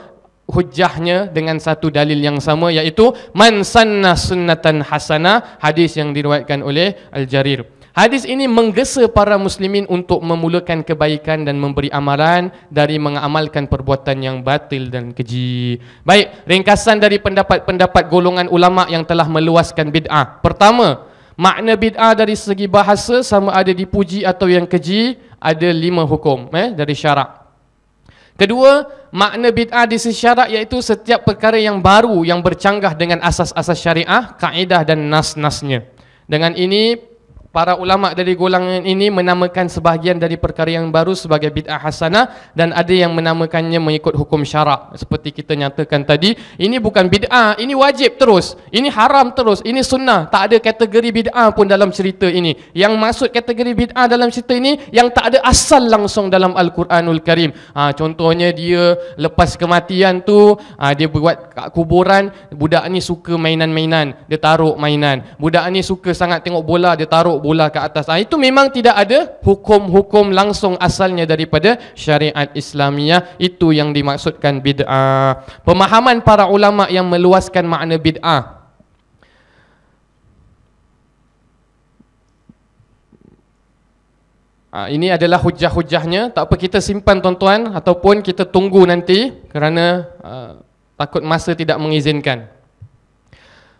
hujahnya dengan satu dalil yang sama iaitu man sanna sunnatan hasanah hadis yang diriwayatkan oleh Al-Jarir. Hadis ini menggesa para muslimin untuk memulakan kebaikan dan memberi amaran dari mengamalkan perbuatan yang batil dan keji. Baik, ringkasan dari pendapat-pendapat golongan ulama yang telah meluaskan bid'ah. Pertama, makna bid'ah dari segi bahasa sama ada dipuji atau yang keji ada lima hukum eh, dari syarak. Kedua, makna bid'ah di sisi syarak iaitu setiap perkara yang baru yang bercanggah dengan asas-asas syariah, kaedah dan nas-nasnya. Dengan ini, para ulama dari golongan ini menamakan sebahagian dari perkara yang baru sebagai bid'ah hasanah dan ada yang menamakannya mengikut hukum syarak seperti kita nyatakan tadi ini bukan bid'ah ini wajib terus ini haram terus ini sunnah tak ada kategori bid'ah pun dalam cerita ini yang masuk kategori bid'ah dalam cerita ini yang tak ada asal langsung dalam al-Quranul Karim ha, contohnya dia lepas kematian tu ha, dia buat kat kuburan budak ni suka mainan-mainan dia taruh mainan budak ni suka sangat tengok bola dia taruh bola ke atas. Ha, itu memang tidak ada hukum-hukum langsung asalnya daripada syariat Islamiah. Itu yang dimaksudkan bid'ah. Pemahaman para ulama yang meluaskan makna bid'ah. Ha, ini adalah hujah-hujahnya. Tak apa kita simpan tuan-tuan ataupun kita tunggu nanti kerana uh, takut masa tidak mengizinkan.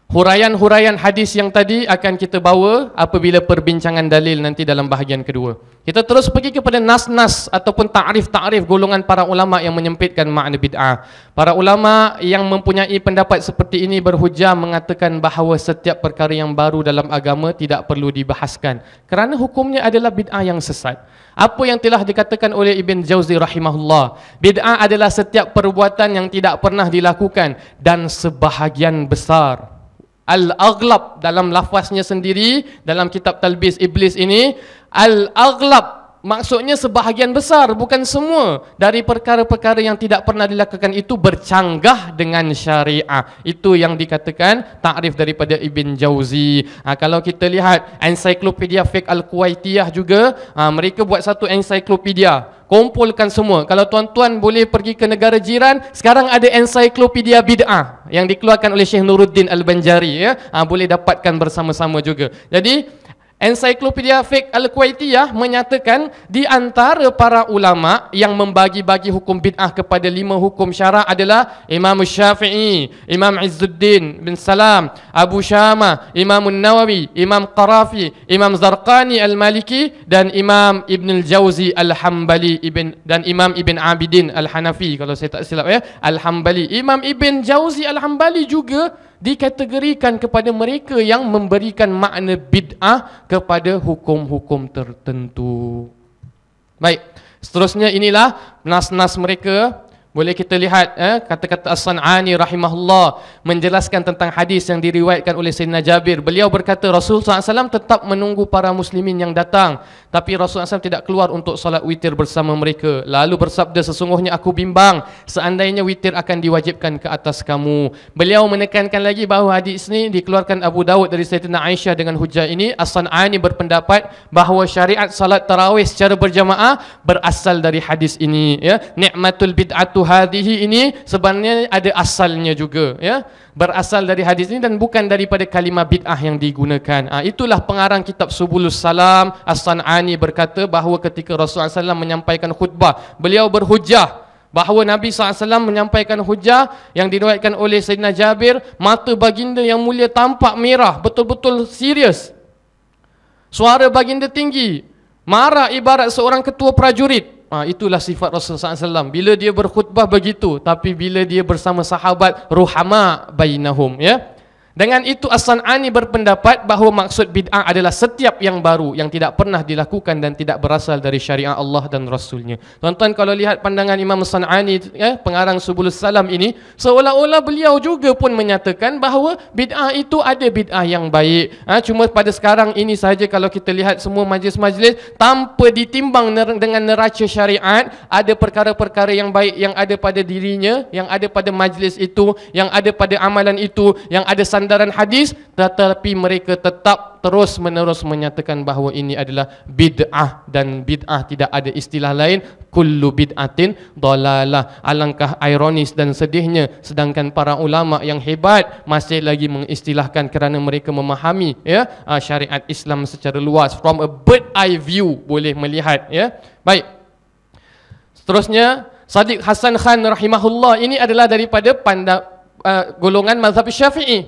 Huraian-huraian hadis yang tadi akan kita bawa apabila perbincangan dalil nanti dalam bahagian kedua. Kita terus pergi kepada nas-nas ataupun ta'rif-ta'rif golongan para ulama yang menyempitkan makna bid'ah. Para ulama yang mempunyai pendapat seperti ini berhujah mengatakan bahawa setiap perkara yang baru dalam agama tidak perlu dibahaskan kerana hukumnya adalah bid'ah yang sesat. Apa yang telah dikatakan oleh Ibn Jauzi rahimahullah Bid'ah adalah setiap perbuatan yang tidak pernah dilakukan Dan sebahagian besar Al-Aghlab dalam lafaznya sendiri dalam kitab Talbis Iblis ini Al-Aghlab maksudnya sebahagian besar bukan semua dari perkara-perkara yang tidak pernah dilakukan itu bercanggah dengan syariah itu yang dikatakan takrif daripada Ibn Jauzi ha, kalau kita lihat ensiklopedia fiqh al-kuwaitiyah juga ha, mereka buat satu ensiklopedia kumpulkan semua kalau tuan-tuan boleh pergi ke negara jiran sekarang ada ensiklopedia bid'ah yang dikeluarkan oleh Syekh Nuruddin Al-Banjari ya ha, boleh dapatkan bersama-sama juga jadi Encyclopedia Fiqh Al-Kuwaitiyah menyatakan di antara para ulama yang membagi-bagi hukum bid'ah kepada lima hukum syarak adalah Imam Syafi'i, Imam Izzuddin bin Salam, Abu Syama, Imam Nawawi, Imam Qarafi, Imam Zarqani Al-Maliki dan Imam Ibn Al-Jawzi Al-Hambali Ibn dan Imam Ibn Abidin Al-Hanafi kalau saya tak silap ya. Al-Hambali. Imam Ibn Jauzi Al-Hambali juga dikategorikan kepada mereka yang memberikan makna bid'ah kepada hukum-hukum tertentu. Baik, seterusnya inilah nas-nas mereka. Boleh kita lihat eh, kata-kata As-San'ani rahimahullah menjelaskan tentang hadis yang diriwayatkan oleh Sayyidina Jabir. Beliau berkata Rasulullah SAW tetap menunggu para muslimin yang datang. Tapi Rasulullah SAW tidak keluar untuk solat witir bersama mereka. Lalu bersabda, sesungguhnya aku bimbang. Seandainya witir akan diwajibkan ke atas kamu. Beliau menekankan lagi bahawa hadis ini dikeluarkan Abu Dawud dari Sayyidina Aisyah dengan hujah ini. As-San'ani berpendapat bahawa syariat salat tarawih secara berjamaah berasal dari hadis ini. Ya. Ni'matul bid'atu hadihi ini sebenarnya ada asalnya juga. Ya berasal dari hadis ini dan bukan daripada kalimah bid'ah yang digunakan. Ha, itulah pengarang kitab Subulus Salam As-San'ani berkata bahawa ketika Rasulullah SAW menyampaikan khutbah, beliau berhujah bahawa Nabi SAW menyampaikan hujah yang diriwayatkan oleh Sayyidina Jabir, mata baginda yang mulia tampak merah, betul-betul serius. Suara baginda tinggi, marah ibarat seorang ketua prajurit ha, itulah sifat Rasulullah SAW bila dia berkhutbah begitu tapi bila dia bersama sahabat ruhama bainahum ya dengan itu As-San'ani berpendapat bahawa maksud bid'ah adalah setiap yang baru yang tidak pernah dilakukan dan tidak berasal dari syariah Allah dan Rasulnya. Tuan-tuan kalau lihat pandangan Imam As-San'ani eh, pengarang Subul Salam ini seolah-olah beliau juga pun menyatakan bahawa bid'ah itu ada bid'ah yang baik. Ha, cuma pada sekarang ini sahaja kalau kita lihat semua majlis-majlis tanpa ditimbang ner- dengan neraca syariat ada perkara-perkara yang baik yang ada pada dirinya yang ada pada majlis itu yang ada pada amalan itu yang ada san sandaran hadis tetapi mereka tetap terus menerus menyatakan bahawa ini adalah bid'ah dan bid'ah tidak ada istilah lain kullu bid'atin dalalah alangkah ironis dan sedihnya sedangkan para ulama yang hebat masih lagi mengistilahkan kerana mereka memahami ya ah, syariat Islam secara luas from a bird eye view boleh melihat ya baik seterusnya Sadiq Hasan Khan rahimahullah ini adalah daripada pandang Uh, ah, golongan mazhab syafi'i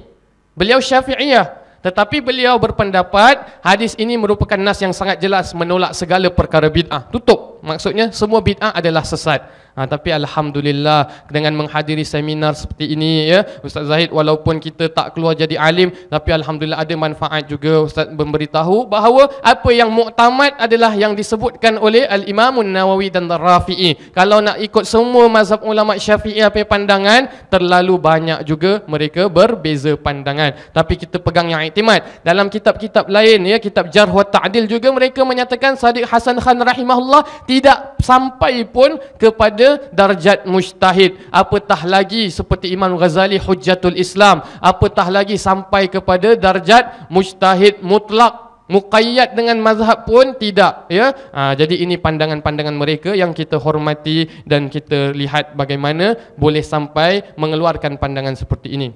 Beliau syafi'iyah tetapi beliau berpendapat hadis ini merupakan nas yang sangat jelas menolak segala perkara bid'ah. Tutup maksudnya semua bid'ah adalah sesat. Ha, tapi alhamdulillah dengan menghadiri seminar seperti ini ya Ustaz Zahid walaupun kita tak keluar jadi alim tapi alhamdulillah ada manfaat juga Ustaz memberitahu bahawa apa yang muktamad adalah yang disebutkan oleh Al-Imam Nawawi dan Rafi'i. Kalau nak ikut semua mazhab ulama Syafi'i apa pandangan terlalu banyak juga mereka berbeza pandangan. Tapi kita pegang yang iktimat. Dalam kitab-kitab lain ya kitab Jarh wa Ta'dil juga mereka menyatakan Sadiq Hasan Khan rahimahullah tidak sampai pun kepada darjat mujtahid apatah lagi seperti Imam Ghazali hujjatul Islam apatah lagi sampai kepada darjat mustahid mutlak muqayyad dengan mazhab pun tidak ya ha, jadi ini pandangan-pandangan mereka yang kita hormati dan kita lihat bagaimana boleh sampai mengeluarkan pandangan seperti ini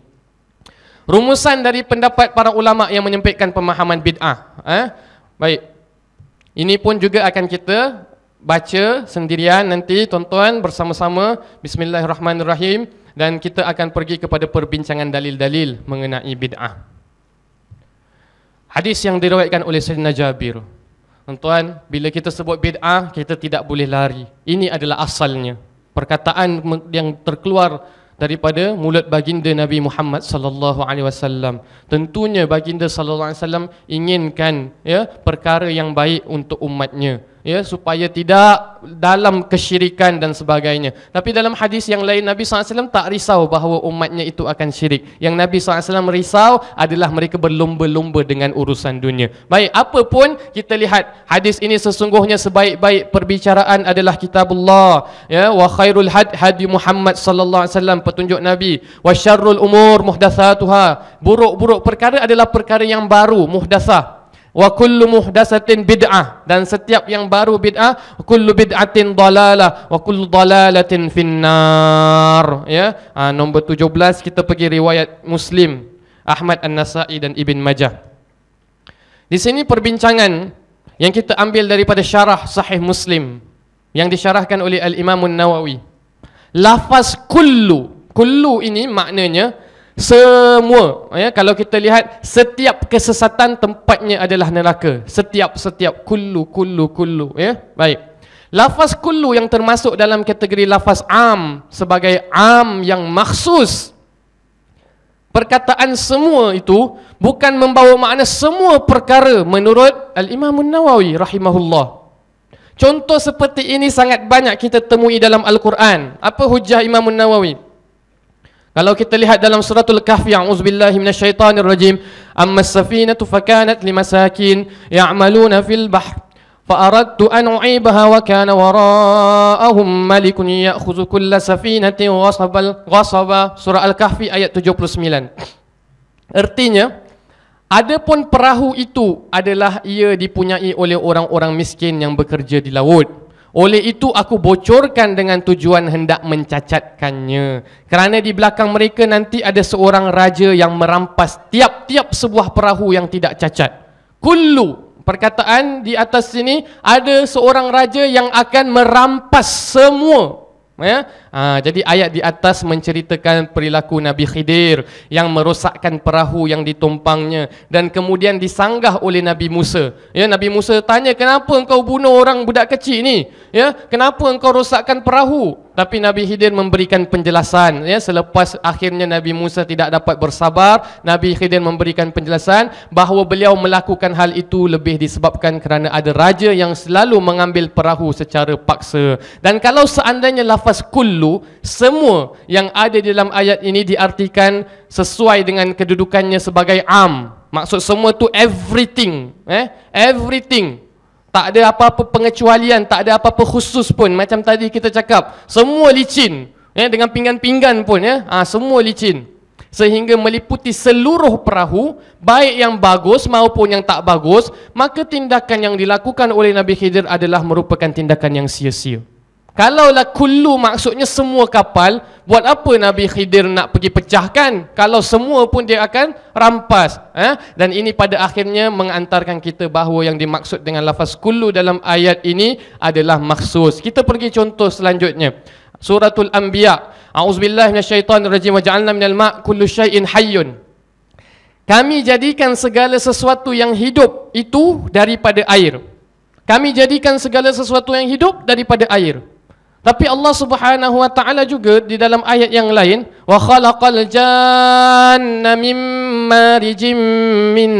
rumusan dari pendapat para ulama yang menyempitkan pemahaman bidah eh baik ini pun juga akan kita baca sendirian nanti tuan-tuan bersama-sama bismillahirrahmanirrahim dan kita akan pergi kepada perbincangan dalil-dalil mengenai bid'ah. Hadis yang diriwayatkan oleh Sayyidina Jabir. Tuan-tuan, bila kita sebut bid'ah, kita tidak boleh lari. Ini adalah asalnya. Perkataan yang terkeluar daripada mulut baginda Nabi Muhammad sallallahu alaihi wasallam. Tentunya baginda sallallahu alaihi wasallam inginkan ya perkara yang baik untuk umatnya ya supaya tidak dalam kesyirikan dan sebagainya. Tapi dalam hadis yang lain Nabi SAW tak risau bahawa umatnya itu akan syirik. Yang Nabi SAW risau adalah mereka berlumba-lumba dengan urusan dunia. Baik, apa pun kita lihat hadis ini sesungguhnya sebaik-baik perbicaraan adalah kitabullah. Ya, wa khairul had hadi Muhammad sallallahu alaihi wasallam petunjuk Nabi. Wa syarrul umur muhdatsatuha. Buruk-buruk perkara adalah perkara yang baru, muhdatsah wa kullu muhdatsatin bid'ah dan setiap yang baru bid'ah kullu bid'atin dalalah wa kullu dalalatin finnar ya ha, nombor 17 kita pergi riwayat Muslim Ahmad An-Nasa'i dan Ibn Majah di sini perbincangan yang kita ambil daripada syarah sahih Muslim yang disyarahkan oleh Al-Imam nawawi lafaz kullu kullu ini maknanya semua ya, Kalau kita lihat Setiap kesesatan tempatnya adalah neraka Setiap-setiap Kullu, kullu, kullu ya? Baik Lafaz kullu yang termasuk dalam kategori lafaz am Sebagai am yang maksus Perkataan semua itu Bukan membawa makna semua perkara Menurut Al-Imam Nawawi Rahimahullah Contoh seperti ini sangat banyak kita temui dalam Al-Quran Apa hujah Imam Nawawi? Kalau kita lihat dalam suratul kahfi ya, a'udzubillahi minasyaitanir rajim amma as-safinatu fakanat limasakin ya'maluna fil bahr فأردت أن أعيبها وكان وراءهم ملك يأخذ كل سفينة غصبا غصبا سورة الكهف آية 79 Artinya Adapun perahu itu adalah ia dipunyai oleh orang-orang miskin yang bekerja di laut oleh itu aku bocorkan dengan tujuan hendak mencacatkannya. Kerana di belakang mereka nanti ada seorang raja yang merampas tiap-tiap sebuah perahu yang tidak cacat. Kullu perkataan di atas sini ada seorang raja yang akan merampas semua Ya? Ha, jadi ayat di atas menceritakan perilaku Nabi Khidir yang merosakkan perahu yang ditumpangnya dan kemudian disanggah oleh Nabi Musa. Ya, Nabi Musa tanya, kenapa engkau bunuh orang budak kecil ni? Ya, kenapa engkau rosakkan perahu? Tapi Nabi Khidir memberikan penjelasan ya selepas akhirnya Nabi Musa tidak dapat bersabar, Nabi Khidir memberikan penjelasan bahawa beliau melakukan hal itu lebih disebabkan kerana ada raja yang selalu mengambil perahu secara paksa. Dan kalau seandainya lafaz kullu semua yang ada di dalam ayat ini diartikan sesuai dengan kedudukannya sebagai am, maksud semua tu everything, eh everything tak ada apa-apa pengecualian, tak ada apa-apa khusus pun macam tadi kita cakap. Semua licin. Ya, dengan pinggan-pinggan pun ya. Ha, semua licin. Sehingga meliputi seluruh perahu, baik yang bagus maupun yang tak bagus, maka tindakan yang dilakukan oleh Nabi Khidir adalah merupakan tindakan yang sia-sia. Kalaulah kullu maksudnya semua kapal, buat apa Nabi Khidir nak pergi pecahkan? Kalau semua pun dia akan rampas. Eh? Dan ini pada akhirnya mengantarkan kita bahawa yang dimaksud dengan lafaz kullu dalam ayat ini adalah maksus. Kita pergi contoh selanjutnya. Suratul Anbiya. A'udzubillah minasyaitan rajim wa ja'alna minal ma' kullu syai'in hayyun. Kami jadikan segala sesuatu yang hidup itu daripada air. Kami jadikan segala sesuatu yang hidup daripada air. Tapi Allah Subhanahu wa taala juga di dalam ayat yang lain wa khalaqal janna mim marijim min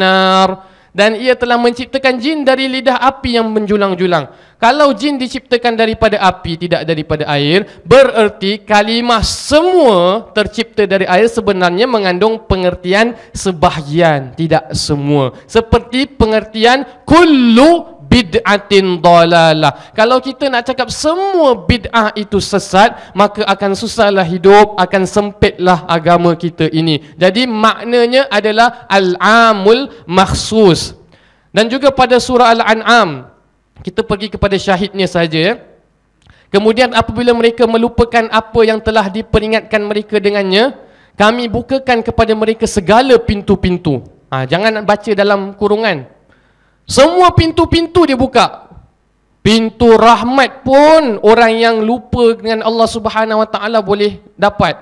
nar dan ia telah menciptakan jin dari lidah api yang menjulang-julang. Kalau jin diciptakan daripada api tidak daripada air, bererti kalimah semua tercipta dari air sebenarnya mengandung pengertian sebahagian, tidak semua. Seperti pengertian kullu bid'atin dalalah. Kalau kita nak cakap semua bid'ah itu sesat, maka akan susahlah hidup, akan sempitlah agama kita ini. Jadi maknanya adalah al-amul makhsus. Dan juga pada surah Al-An'am, kita pergi kepada syahidnya saja ya. Kemudian apabila mereka melupakan apa yang telah diperingatkan mereka dengannya, kami bukakan kepada mereka segala pintu-pintu. Ha, jangan baca dalam kurungan. Semua pintu-pintu dia buka. Pintu rahmat pun orang yang lupa dengan Allah Subhanahu Wa Taala boleh dapat.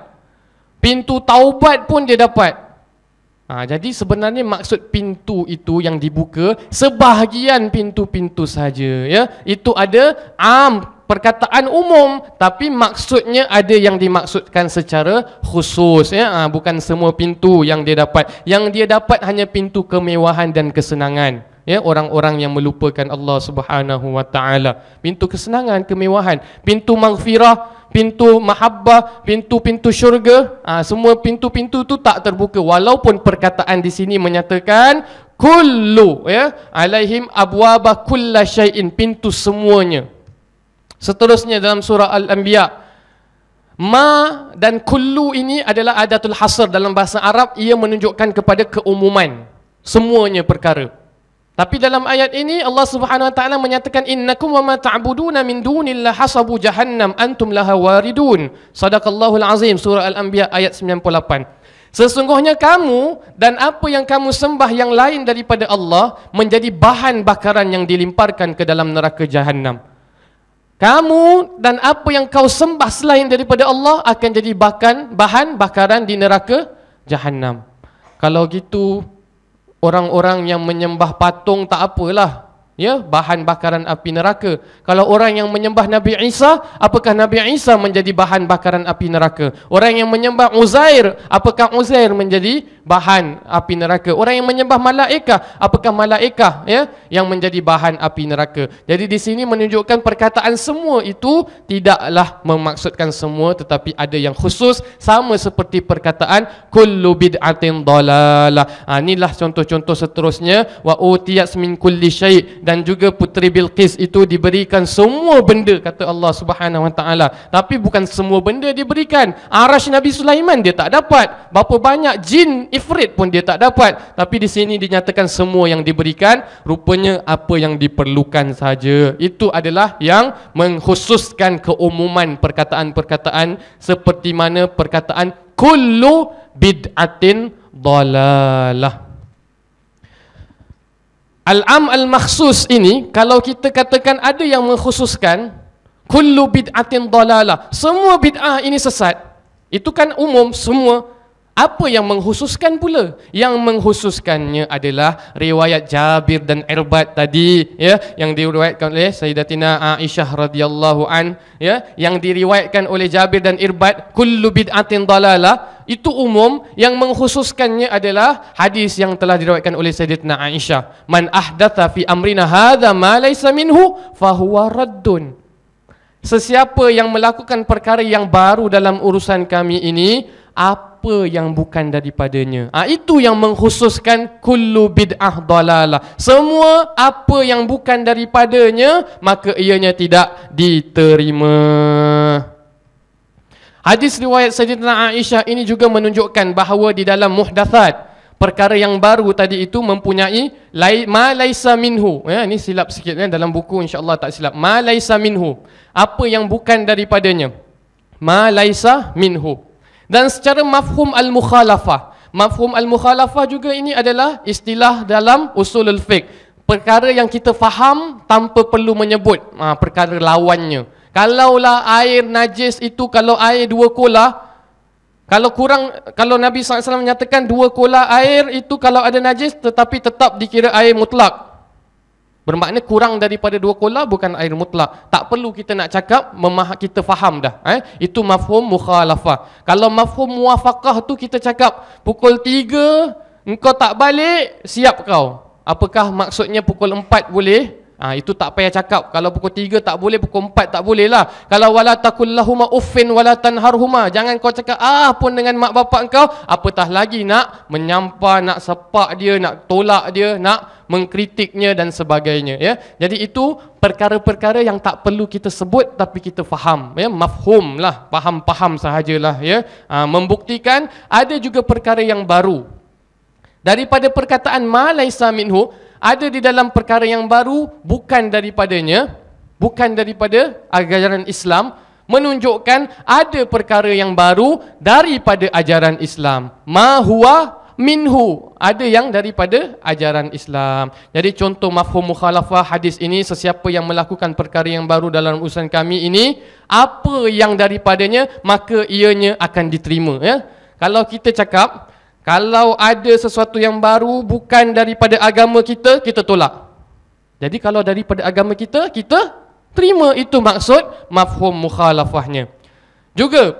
Pintu taubat pun dia dapat. Ha, jadi sebenarnya maksud pintu itu yang dibuka sebahagian pintu-pintu saja ya. Itu ada am perkataan umum tapi maksudnya ada yang dimaksudkan secara khusus ya ha, bukan semua pintu yang dia dapat. Yang dia dapat hanya pintu kemewahan dan kesenangan ya orang-orang yang melupakan Allah Subhanahu wa taala pintu kesenangan kemewahan pintu maghfirah pintu mahabbah pintu-pintu syurga ha, semua pintu-pintu tu tak terbuka walaupun perkataan di sini menyatakan kullu ya alaihim abwaba kullasyai'in pintu semuanya seterusnya dalam surah al-anbiya Ma dan kullu ini adalah adatul hasr dalam bahasa Arab ia menunjukkan kepada keumuman semuanya perkara tapi dalam ayat ini Allah Subhanahu Wa Taala menyatakan innakum wama ta'buduna min dunillahi hasabu jahannam antum laha waridun. Sadaqallahu Azim surah al-anbiya ayat 98. Sesungguhnya kamu dan apa yang kamu sembah yang lain daripada Allah menjadi bahan bakaran yang dilimparkan ke dalam neraka jahannam. Kamu dan apa yang kau sembah selain daripada Allah akan jadi bahan bahan bakaran di neraka jahannam. Kalau gitu orang-orang yang menyembah patung tak apalah ya bahan bakaran api neraka kalau orang yang menyembah Nabi Isa apakah Nabi Isa menjadi bahan bakaran api neraka orang yang menyembah Uzair apakah Uzair menjadi bahan api neraka orang yang menyembah Malaika, apakah Malaika ya yang menjadi bahan api neraka jadi di sini menunjukkan perkataan semua itu tidaklah memaksudkan semua tetapi ada yang khusus sama seperti perkataan kullu bid'atin dalalah ha, inilah contoh-contoh seterusnya wa utiyat min kulli syai' dan juga puteri Bilqis itu diberikan semua benda kata Allah Subhanahu Wa Taala tapi bukan semua benda diberikan arasy Nabi Sulaiman dia tak dapat berapa banyak jin ifrit pun dia tak dapat tapi di sini dinyatakan semua yang diberikan rupanya apa yang diperlukan saja itu adalah yang mengkhususkan keumuman perkataan-perkataan seperti mana perkataan kullu bid'atin dalalah Al-am al-makhsus ini kalau kita katakan ada yang mengkhususkan kullu bid'atin dalalah. Semua bid'ah ini sesat. Itu kan umum semua apa yang menghususkan pula yang menghususkannya adalah riwayat Jabir dan Irbad tadi ya yang diriwayatkan oleh Sayyidatina Aisyah radhiyallahu an ya yang diriwayatkan oleh Jabir dan Irbad kullu bid'atin dalalah itu umum yang menghususkannya adalah hadis yang telah diriwayatkan oleh Sayyidatina Aisyah man ahdatha fi amrina hadha ma laysa minhu fahuwa raddun Sesiapa yang melakukan perkara yang baru dalam urusan kami ini, apa yang bukan daripadanya. Ha, itu yang mengkhususkan kullu bid'ah dalalah. Semua apa yang bukan daripadanya, maka ianya tidak diterima. Hadis riwayat Sayyidina Aisyah ini juga menunjukkan bahawa di dalam muhdathat, perkara yang baru tadi itu mempunyai ma laisa minhu. Ya, ini silap sikit ya, dalam buku insyaAllah tak silap. Ma laisa minhu. Apa yang bukan daripadanya. Ma laisa minhu. Dan secara mafhum al-mukhalafah. Mafhum al-mukhalafah juga ini adalah istilah dalam usul al-fiqh. Perkara yang kita faham tanpa perlu menyebut ha, perkara lawannya. Kalaulah air najis itu, kalau air dua kola, kalau kurang, kalau Nabi SAW menyatakan dua kola air itu kalau ada najis tetapi tetap dikira air mutlak. Bermakna kurang daripada dua kola bukan air mutlak. Tak perlu kita nak cakap, memah- kita faham dah. Eh? Itu mafhum mukhalafah. Kalau mafhum muafakah tu kita cakap, pukul tiga, engkau tak balik, siap kau. Apakah maksudnya pukul empat boleh? Ha, itu tak payah cakap. Kalau pukul 3 tak boleh, pukul 4 tak boleh lah. Kalau wala takul lahuma uffin wala tanharhuma. Jangan kau cakap ah pun dengan mak bapak kau. Apatah lagi nak menyampa, nak sepak dia, nak tolak dia, nak mengkritiknya dan sebagainya. Ya? Jadi itu perkara-perkara yang tak perlu kita sebut tapi kita faham. Ya? Mafhum lah. Faham-faham sahajalah. Ya? Ha, membuktikan ada juga perkara yang baru. Daripada perkataan ma laisa minhu, ada di dalam perkara yang baru bukan daripadanya bukan daripada ajaran Islam menunjukkan ada perkara yang baru daripada ajaran Islam ma huwa minhu ada yang daripada ajaran Islam jadi contoh mafhum mukhalafah hadis ini sesiapa yang melakukan perkara yang baru dalam urusan kami ini apa yang daripadanya maka ianya akan diterima ya kalau kita cakap kalau ada sesuatu yang baru bukan daripada agama kita, kita tolak. Jadi kalau daripada agama kita, kita terima itu maksud mafhum mukhalafahnya. Juga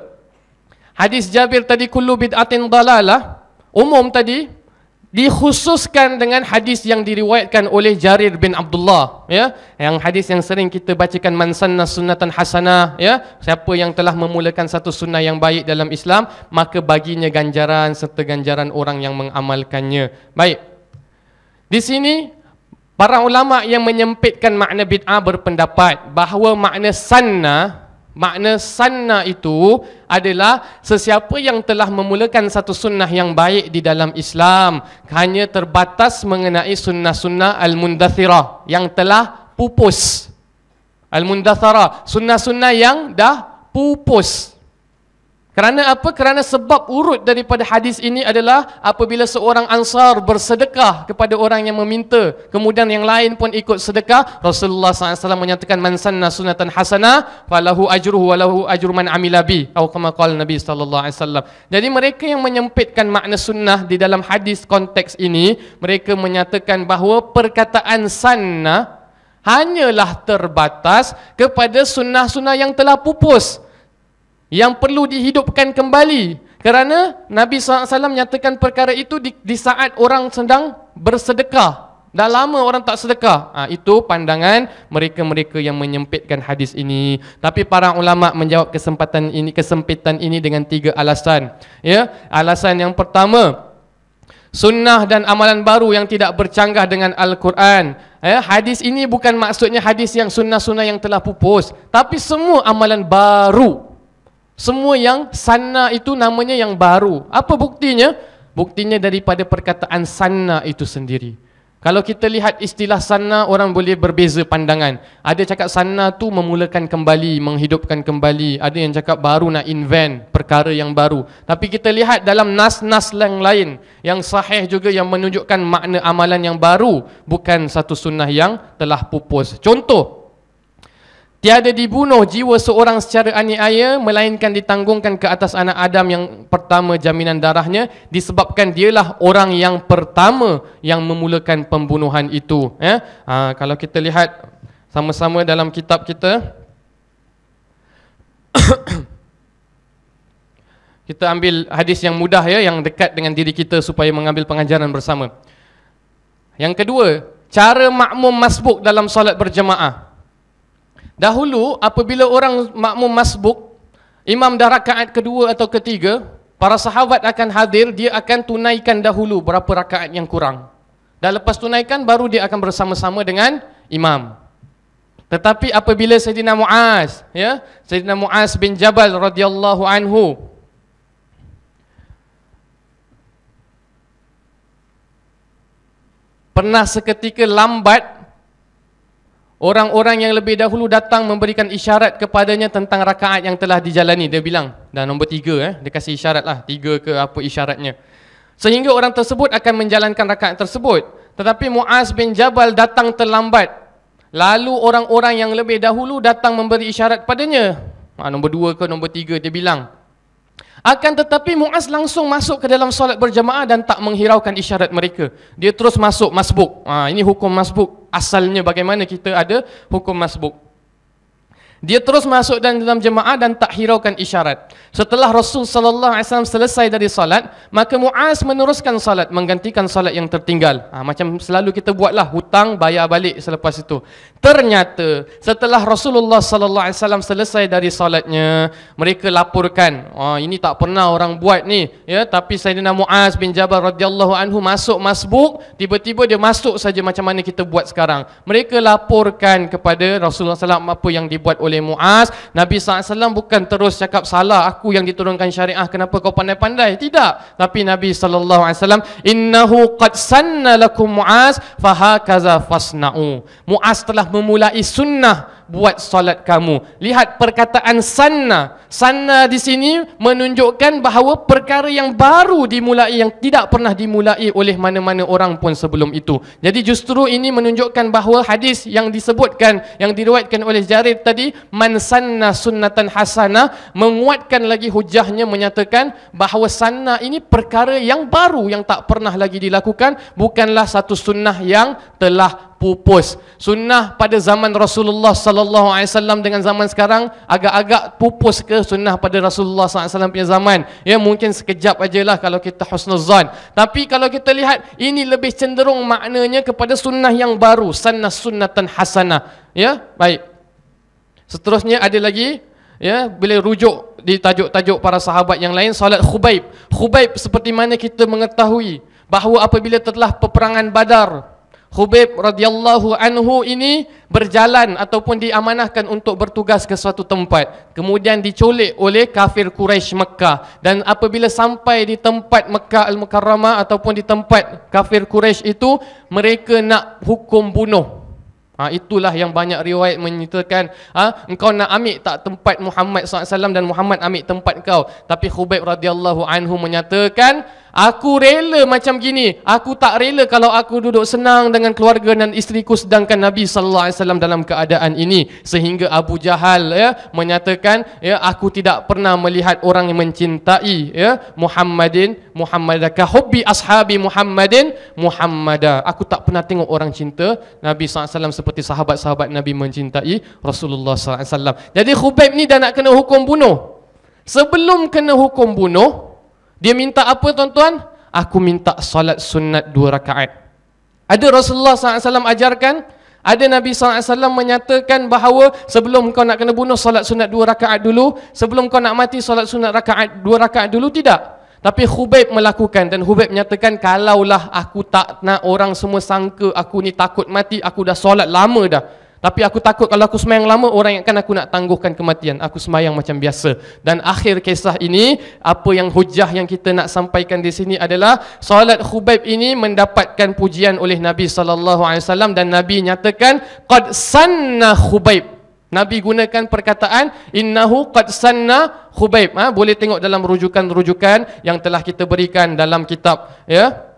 hadis Jabir tadi kullu bid'atin dalalah umum tadi dikhususkan dengan hadis yang diriwayatkan oleh Jarir bin Abdullah ya yang hadis yang sering kita bacakan man sanna sunnatan hasanah ya siapa yang telah memulakan satu sunnah yang baik dalam Islam maka baginya ganjaran serta ganjaran orang yang mengamalkannya baik di sini para ulama yang menyempitkan makna bid'ah berpendapat bahawa makna sanna Makna sanna itu adalah sesiapa yang telah memulakan satu sunnah yang baik di dalam Islam hanya terbatas mengenai sunnah-sunnah al-mundathirah yang telah pupus. Al-mundathara, sunnah-sunnah yang dah pupus. Kerana apa? Kerana sebab urut daripada hadis ini adalah apabila seorang ansar bersedekah kepada orang yang meminta, kemudian yang lain pun ikut sedekah, Rasulullah SAW menyatakan man sanna sunatan hasanah falahu ajruhu walahu ajru man amila bi. Atau kama qala Nabi sallallahu alaihi wasallam. Jadi mereka yang menyempitkan makna sunnah di dalam hadis konteks ini, mereka menyatakan bahawa perkataan sanna hanyalah terbatas kepada sunnah-sunnah yang telah pupus yang perlu dihidupkan kembali kerana Nabi SAW menyatakan perkara itu di, di saat orang sedang bersedekah dah lama orang tak sedekah ha, itu pandangan mereka-mereka yang menyempitkan hadis ini tapi para ulama menjawab kesempatan ini kesempitan ini dengan tiga alasan ya alasan yang pertama sunnah dan amalan baru yang tidak bercanggah dengan al-Quran ya hadis ini bukan maksudnya hadis yang sunnah-sunnah yang telah pupus tapi semua amalan baru semua yang sana itu namanya yang baru. Apa buktinya? Buktinya daripada perkataan sana itu sendiri. Kalau kita lihat istilah sana orang boleh berbeza pandangan. Ada cakap sana tu memulakan kembali, menghidupkan kembali. Ada yang cakap baru nak invent perkara yang baru. Tapi kita lihat dalam nas-nas yang lain, yang sahih juga yang menunjukkan makna amalan yang baru, bukan satu sunnah yang telah pupus. Contoh, Tiada dibunuh jiwa seorang secara aniaya melainkan ditanggungkan ke atas anak Adam yang pertama jaminan darahnya disebabkan dialah orang yang pertama yang memulakan pembunuhan itu ya. Ha, kalau kita lihat sama-sama dalam kitab kita kita ambil hadis yang mudah ya yang dekat dengan diri kita supaya mengambil pengajaran bersama. Yang kedua, cara makmum masbuk dalam solat berjemaah. Dahulu apabila orang makmum masbuk, imam dah rakaat kedua atau ketiga, para sahabat akan hadir, dia akan tunaikan dahulu berapa rakaat yang kurang. Dan lepas tunaikan baru dia akan bersama-sama dengan imam. Tetapi apabila Sayyidina Muaz, ya, Sayyidina Muaz bin Jabal radhiyallahu anhu pernah seketika lambat Orang-orang yang lebih dahulu datang memberikan isyarat kepadanya tentang rakaat yang telah dijalani. Dia bilang, dan nombor tiga, eh. dia kasih isyarat lah. Tiga ke apa isyaratnya. Sehingga orang tersebut akan menjalankan rakaat tersebut. Tetapi Muaz bin Jabal datang terlambat. Lalu orang-orang yang lebih dahulu datang memberi isyarat padanya. Ha, ah, nombor dua ke nombor tiga dia bilang. Akan tetapi Muaz langsung masuk ke dalam solat berjamaah dan tak menghiraukan isyarat mereka. Dia terus masuk masbuk. Ha, ini hukum masbuk asalnya bagaimana kita ada hukum masbuk. Dia terus masuk dan dalam jemaah dan tak hiraukan isyarat. Setelah Rasul sallallahu alaihi wasallam selesai dari solat, maka Muaz meneruskan solat menggantikan solat yang tertinggal. Ha, macam selalu kita buatlah hutang bayar balik selepas itu. Ternyata setelah Rasulullah sallallahu alaihi wasallam selesai dari solatnya, mereka laporkan, "Wah, ini tak pernah orang buat ni." Ya, tapi Sayyidina Muaz bin Jabal radhiyallahu anhu masuk masbuk, tiba-tiba dia masuk saja macam mana kita buat sekarang. Mereka laporkan kepada Rasulullah sallallahu alaihi apa yang dibuat oleh Muaz. Nabi sallallahu alaihi wasallam bukan terus cakap, "Salah aku yang diturunkan syariah, kenapa kau pandai-pandai?" Tidak. Tapi Nabi sallallahu alaihi wasallam, "Innahu qad sanna lakum Muaz, fa hakaza fasna'u." Muaz telah memulai sunnah buat solat kamu. Lihat perkataan sanna. Sanna di sini menunjukkan bahawa perkara yang baru dimulai yang tidak pernah dimulai oleh mana-mana orang pun sebelum itu. Jadi justru ini menunjukkan bahawa hadis yang disebutkan yang diriwayatkan oleh Jarir tadi man sanna sunnatan hasanah menguatkan lagi hujahnya menyatakan bahawa sanna ini perkara yang baru yang tak pernah lagi dilakukan bukanlah satu sunnah yang telah pupus. Sunnah pada zaman Rasulullah sallallahu sallallahu alaihi dengan zaman sekarang agak-agak pupus ke sunnah pada Rasulullah SAW. alaihi punya zaman. Ya mungkin sekejap lah kalau kita husnuzan. Tapi kalau kita lihat ini lebih cenderung maknanya kepada sunnah yang baru, sunnah sunnatan hasanah. Ya, baik. Seterusnya ada lagi ya bila rujuk di tajuk-tajuk para sahabat yang lain salat khubaib. Khubaib seperti mana kita mengetahui bahawa apabila telah peperangan Badar, Hubeib radhiyallahu anhu ini berjalan ataupun diamanahkan untuk bertugas ke suatu tempat kemudian diculik oleh kafir Quraisy Mekah dan apabila sampai di tempat Mekah al-Mukarramah ataupun di tempat kafir Quraisy itu mereka nak hukum bunuh Ha, itulah yang banyak riwayat menyatakan ha, engkau nak ambil tak tempat Muhammad SAW dan Muhammad ambil tempat kau tapi Khubaib radhiyallahu anhu menyatakan Aku rela macam gini. Aku tak rela kalau aku duduk senang dengan keluarga dan isteriku sedangkan Nabi sallallahu alaihi wasallam dalam keadaan ini sehingga Abu Jahal ya menyatakan ya aku tidak pernah melihat orang yang mencintai ya Muhammadin Muhammad ka hubbi ashabi Muhammadin Muhammada. Aku tak pernah tengok orang cinta Nabi sallallahu alaihi wasallam seperti sahabat-sahabat Nabi mencintai Rasulullah sallallahu alaihi wasallam. Jadi Khubaib ni dah nak kena hukum bunuh. Sebelum kena hukum bunuh, dia minta apa tuan-tuan? Aku minta salat sunat dua rakaat. Ada Rasulullah SAW ajarkan, ada Nabi SAW menyatakan bahawa sebelum kau nak kena bunuh salat sunat dua rakaat dulu, sebelum kau nak mati salat sunat rakaat dua rakaat dulu, tidak. Tapi Hubeib melakukan dan Hubeib menyatakan kalaulah aku tak nak orang semua sangka aku ni takut mati, aku dah solat lama dah. Tapi aku takut kalau aku semayang lama, orang yang ingatkan aku nak tangguhkan kematian. Aku semayang macam biasa. Dan akhir kisah ini, apa yang hujah yang kita nak sampaikan di sini adalah solat khubaib ini mendapatkan pujian oleh Nabi SAW dan Nabi nyatakan Qad sanna khubaib. Nabi gunakan perkataan innahu qad sanna khubaib. Ha, boleh tengok dalam rujukan-rujukan yang telah kita berikan dalam kitab. Ya,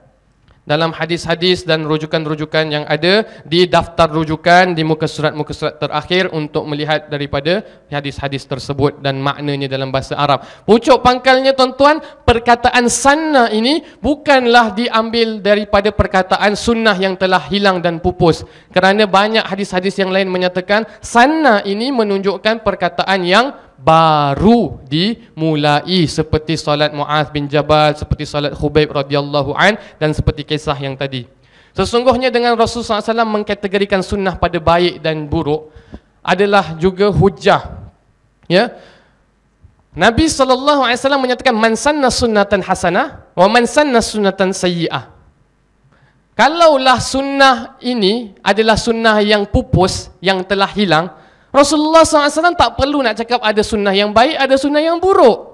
dalam hadis-hadis dan rujukan-rujukan yang ada di daftar rujukan di muka surat-muka surat terakhir untuk melihat daripada hadis-hadis tersebut dan maknanya dalam bahasa Arab. Pucuk pangkalnya tuan-tuan, perkataan sanna ini bukanlah diambil daripada perkataan sunnah yang telah hilang dan pupus. Kerana banyak hadis-hadis yang lain menyatakan sanna ini menunjukkan perkataan yang baru dimulai seperti solat Muaz bin Jabal, seperti solat Khubaib radhiyallahu an dan seperti kisah yang tadi. Sesungguhnya dengan Rasulullah SAW mengkategorikan sunnah pada baik dan buruk adalah juga hujah. Ya. Nabi SAW menyatakan man sanna sunnatan hasanah wa man sanna sunnatan sayyi'ah. Kalaulah sunnah ini adalah sunnah yang pupus, yang telah hilang, Rasulullah SAW tak perlu nak cakap ada sunnah yang baik, ada sunnah yang buruk.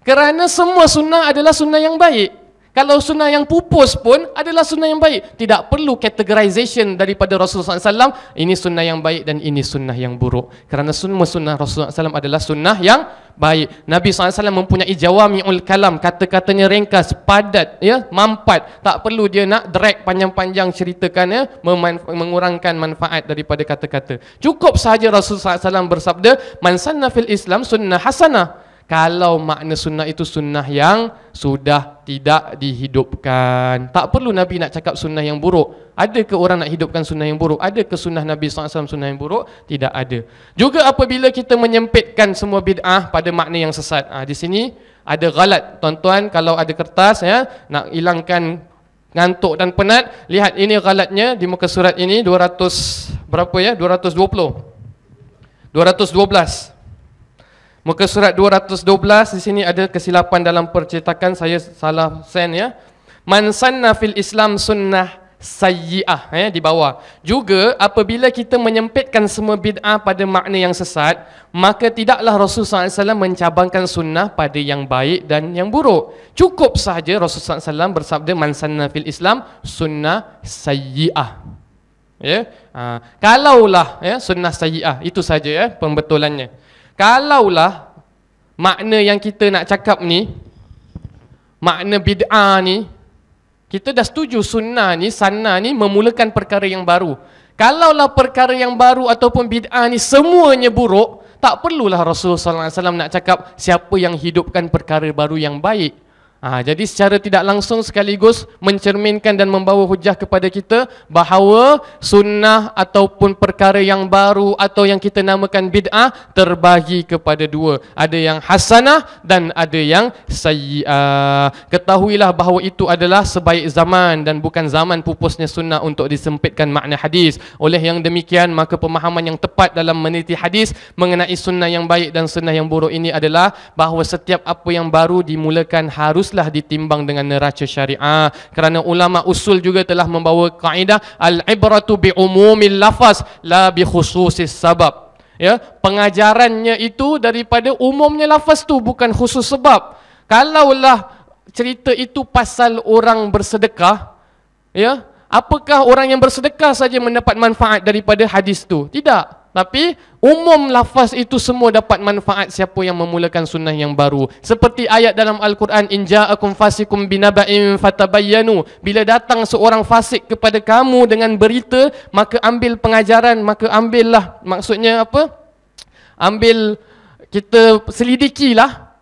Kerana semua sunnah adalah sunnah yang baik. Kalau sunnah yang pupus pun adalah sunnah yang baik. Tidak perlu categorization daripada Rasulullah SAW. Ini sunnah yang baik dan ini sunnah yang buruk. Kerana semua sunnah Rasulullah SAW adalah sunnah yang baik. Nabi SAW mempunyai ul kalam. Kata-katanya ringkas, padat, ya, mampat. Tak perlu dia nak drag panjang-panjang ceritakan. Ya, memanf- mengurangkan manfaat daripada kata-kata. Cukup sahaja Rasulullah SAW bersabda. Man sanna fil Islam sunnah hasanah kalau makna sunnah itu sunnah yang sudah tidak dihidupkan. Tak perlu Nabi nak cakap sunnah yang buruk. Ada ke orang nak hidupkan sunnah yang buruk? Ada ke sunnah Nabi SAW sunnah yang buruk? Tidak ada. Juga apabila kita menyempitkan semua bid'ah pada makna yang sesat. Ha, di sini ada galat. Tuan-tuan kalau ada kertas ya, nak hilangkan ngantuk dan penat. Lihat ini galatnya di muka surat ini 200 berapa ya? 220. 212. Muka surat 212 di sini ada kesilapan dalam percetakan saya salah sen ya. Man sanna fil Islam sunnah sayyi'ah ya di bawah. Juga apabila kita menyempitkan semua bid'ah pada makna yang sesat, maka tidaklah Rasulullah SAW mencabangkan sunnah pada yang baik dan yang buruk. Cukup sahaja Rasulullah SAW bersabda man sanna fil Islam sunnah sayyi'ah. Ya. Ha, kalaulah ya sunnah sayyi'ah itu saja ya pembetulannya. Kalaulah makna yang kita nak cakap ni makna bid'ah ni kita dah setuju sunnah ni sanah ni memulakan perkara yang baru. Kalaulah perkara yang baru ataupun bid'ah ni semuanya buruk, tak perlulah Rasulullah SAW nak cakap siapa yang hidupkan perkara baru yang baik. Ha, jadi secara tidak langsung sekaligus mencerminkan dan membawa hujah kepada kita bahawa sunnah ataupun perkara yang baru atau yang kita namakan bid'ah terbagi kepada dua. Ada yang hasanah dan ada yang sayyi'ah. Ketahuilah bahawa itu adalah sebaik zaman dan bukan zaman pupusnya sunnah untuk disempitkan makna hadis. Oleh yang demikian maka pemahaman yang tepat dalam meniti hadis mengenai sunnah yang baik dan sunnah yang buruk ini adalah bahawa setiap apa yang baru dimulakan harus haruslah ditimbang dengan neraca syariah kerana ulama usul juga telah membawa kaedah al-ibratu bi umumil lafaz la bi khususis sabab ya pengajarannya itu daripada umumnya lafaz tu bukan khusus sebab kalaulah cerita itu pasal orang bersedekah ya apakah orang yang bersedekah saja mendapat manfaat daripada hadis tu tidak tapi umum lafaz itu semua dapat manfaat siapa yang memulakan sunnah yang baru. Seperti ayat dalam Al-Quran, In ja'akum fasikum binaba'im fatabayyanu. Bila datang seorang fasik kepada kamu dengan berita, maka ambil pengajaran, maka ambillah. Maksudnya apa? Ambil, kita selidikilah.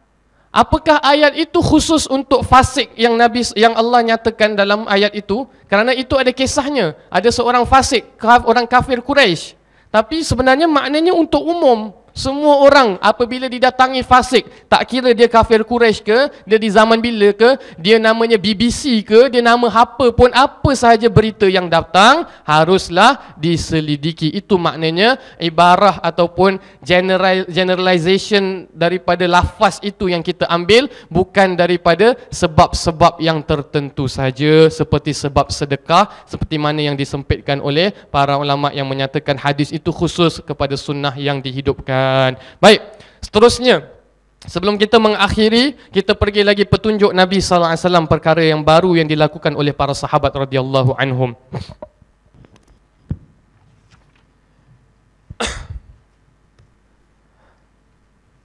Apakah ayat itu khusus untuk fasik yang Nabi yang Allah nyatakan dalam ayat itu? Kerana itu ada kisahnya. Ada seorang fasik, orang kafir Quraisy tapi sebenarnya maknanya untuk umum. Semua orang apabila didatangi fasik, tak kira dia kafir Quraisy ke, dia di zaman bila ke, dia namanya BBC ke, dia nama apa pun, apa sahaja berita yang datang, haruslah diselidiki. Itu maknanya ibarah ataupun general, generalization daripada lafaz itu yang kita ambil, bukan daripada sebab-sebab yang tertentu saja seperti sebab sedekah, seperti mana yang disempitkan oleh para ulama yang menyatakan hadis itu khusus kepada sunnah yang dihidupkan quran Baik, seterusnya Sebelum kita mengakhiri, kita pergi lagi petunjuk Nabi sallallahu alaihi wasallam perkara yang baru yang dilakukan oleh para sahabat radhiyallahu anhum.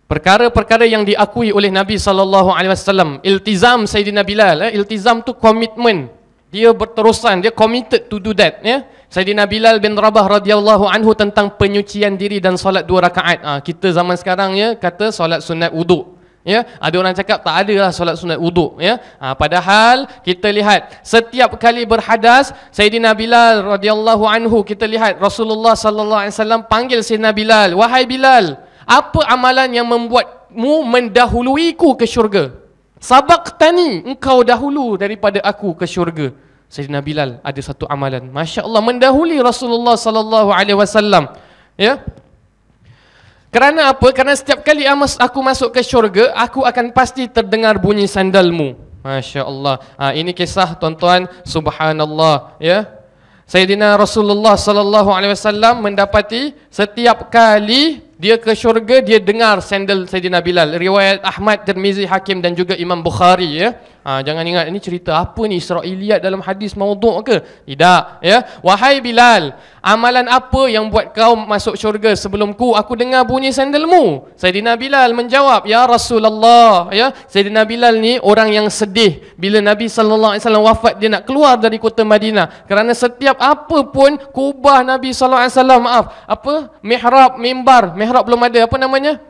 Perkara-perkara yang diakui oleh Nabi sallallahu alaihi wasallam, iltizam Sayyidina Bilal, eh, iltizam tu komitmen. Dia berterusan, dia committed to do that, ya. Yeah? Sayyidina Bilal bin Rabah radhiyallahu anhu tentang penyucian diri dan solat dua rakaat. Ha, kita zaman sekarang ya kata solat sunat wuduk. Ya, ada orang cakap tak ada lah solat sunat wuduk ya. Ha, padahal kita lihat setiap kali berhadas Sayyidina Bilal radhiyallahu anhu kita lihat Rasulullah sallallahu alaihi wasallam panggil Sayyidina Bilal, "Wahai Bilal, apa amalan yang membuatmu mendahuluiku ke syurga?" Sabaqtani engkau dahulu daripada aku ke syurga. Sayyidina Bilal ada satu amalan. Masya Allah mendahului Rasulullah Sallallahu Alaihi Wasallam. Ya. Kerana apa? Kerana setiap kali aku masuk ke syurga, aku akan pasti terdengar bunyi sandalmu. Masya Allah. Ha, ini kisah tuan-tuan. Subhanallah. Ya. Sayyidina Rasulullah Sallallahu Alaihi Wasallam mendapati setiap kali dia ke syurga, dia dengar sandal Sayyidina Bilal. Riwayat Ahmad, Tirmizi, Hakim dan juga Imam Bukhari. Ya. Ha, jangan ingat ini cerita apa ni Israiliyat dalam hadis maudhu' ke? Tidak, ya. Wahai Bilal, amalan apa yang buat kau masuk syurga sebelumku? Aku dengar bunyi sandalmu. Saidina Bilal menjawab, "Ya Rasulullah." Ya. Saidina Bilal ni orang yang sedih bila Nabi sallallahu alaihi wasallam wafat dia nak keluar dari kota Madinah. Kerana setiap apa pun kubah Nabi sallallahu alaihi wasallam, maaf, apa? Mihrab, mimbar, mihrab belum ada apa namanya?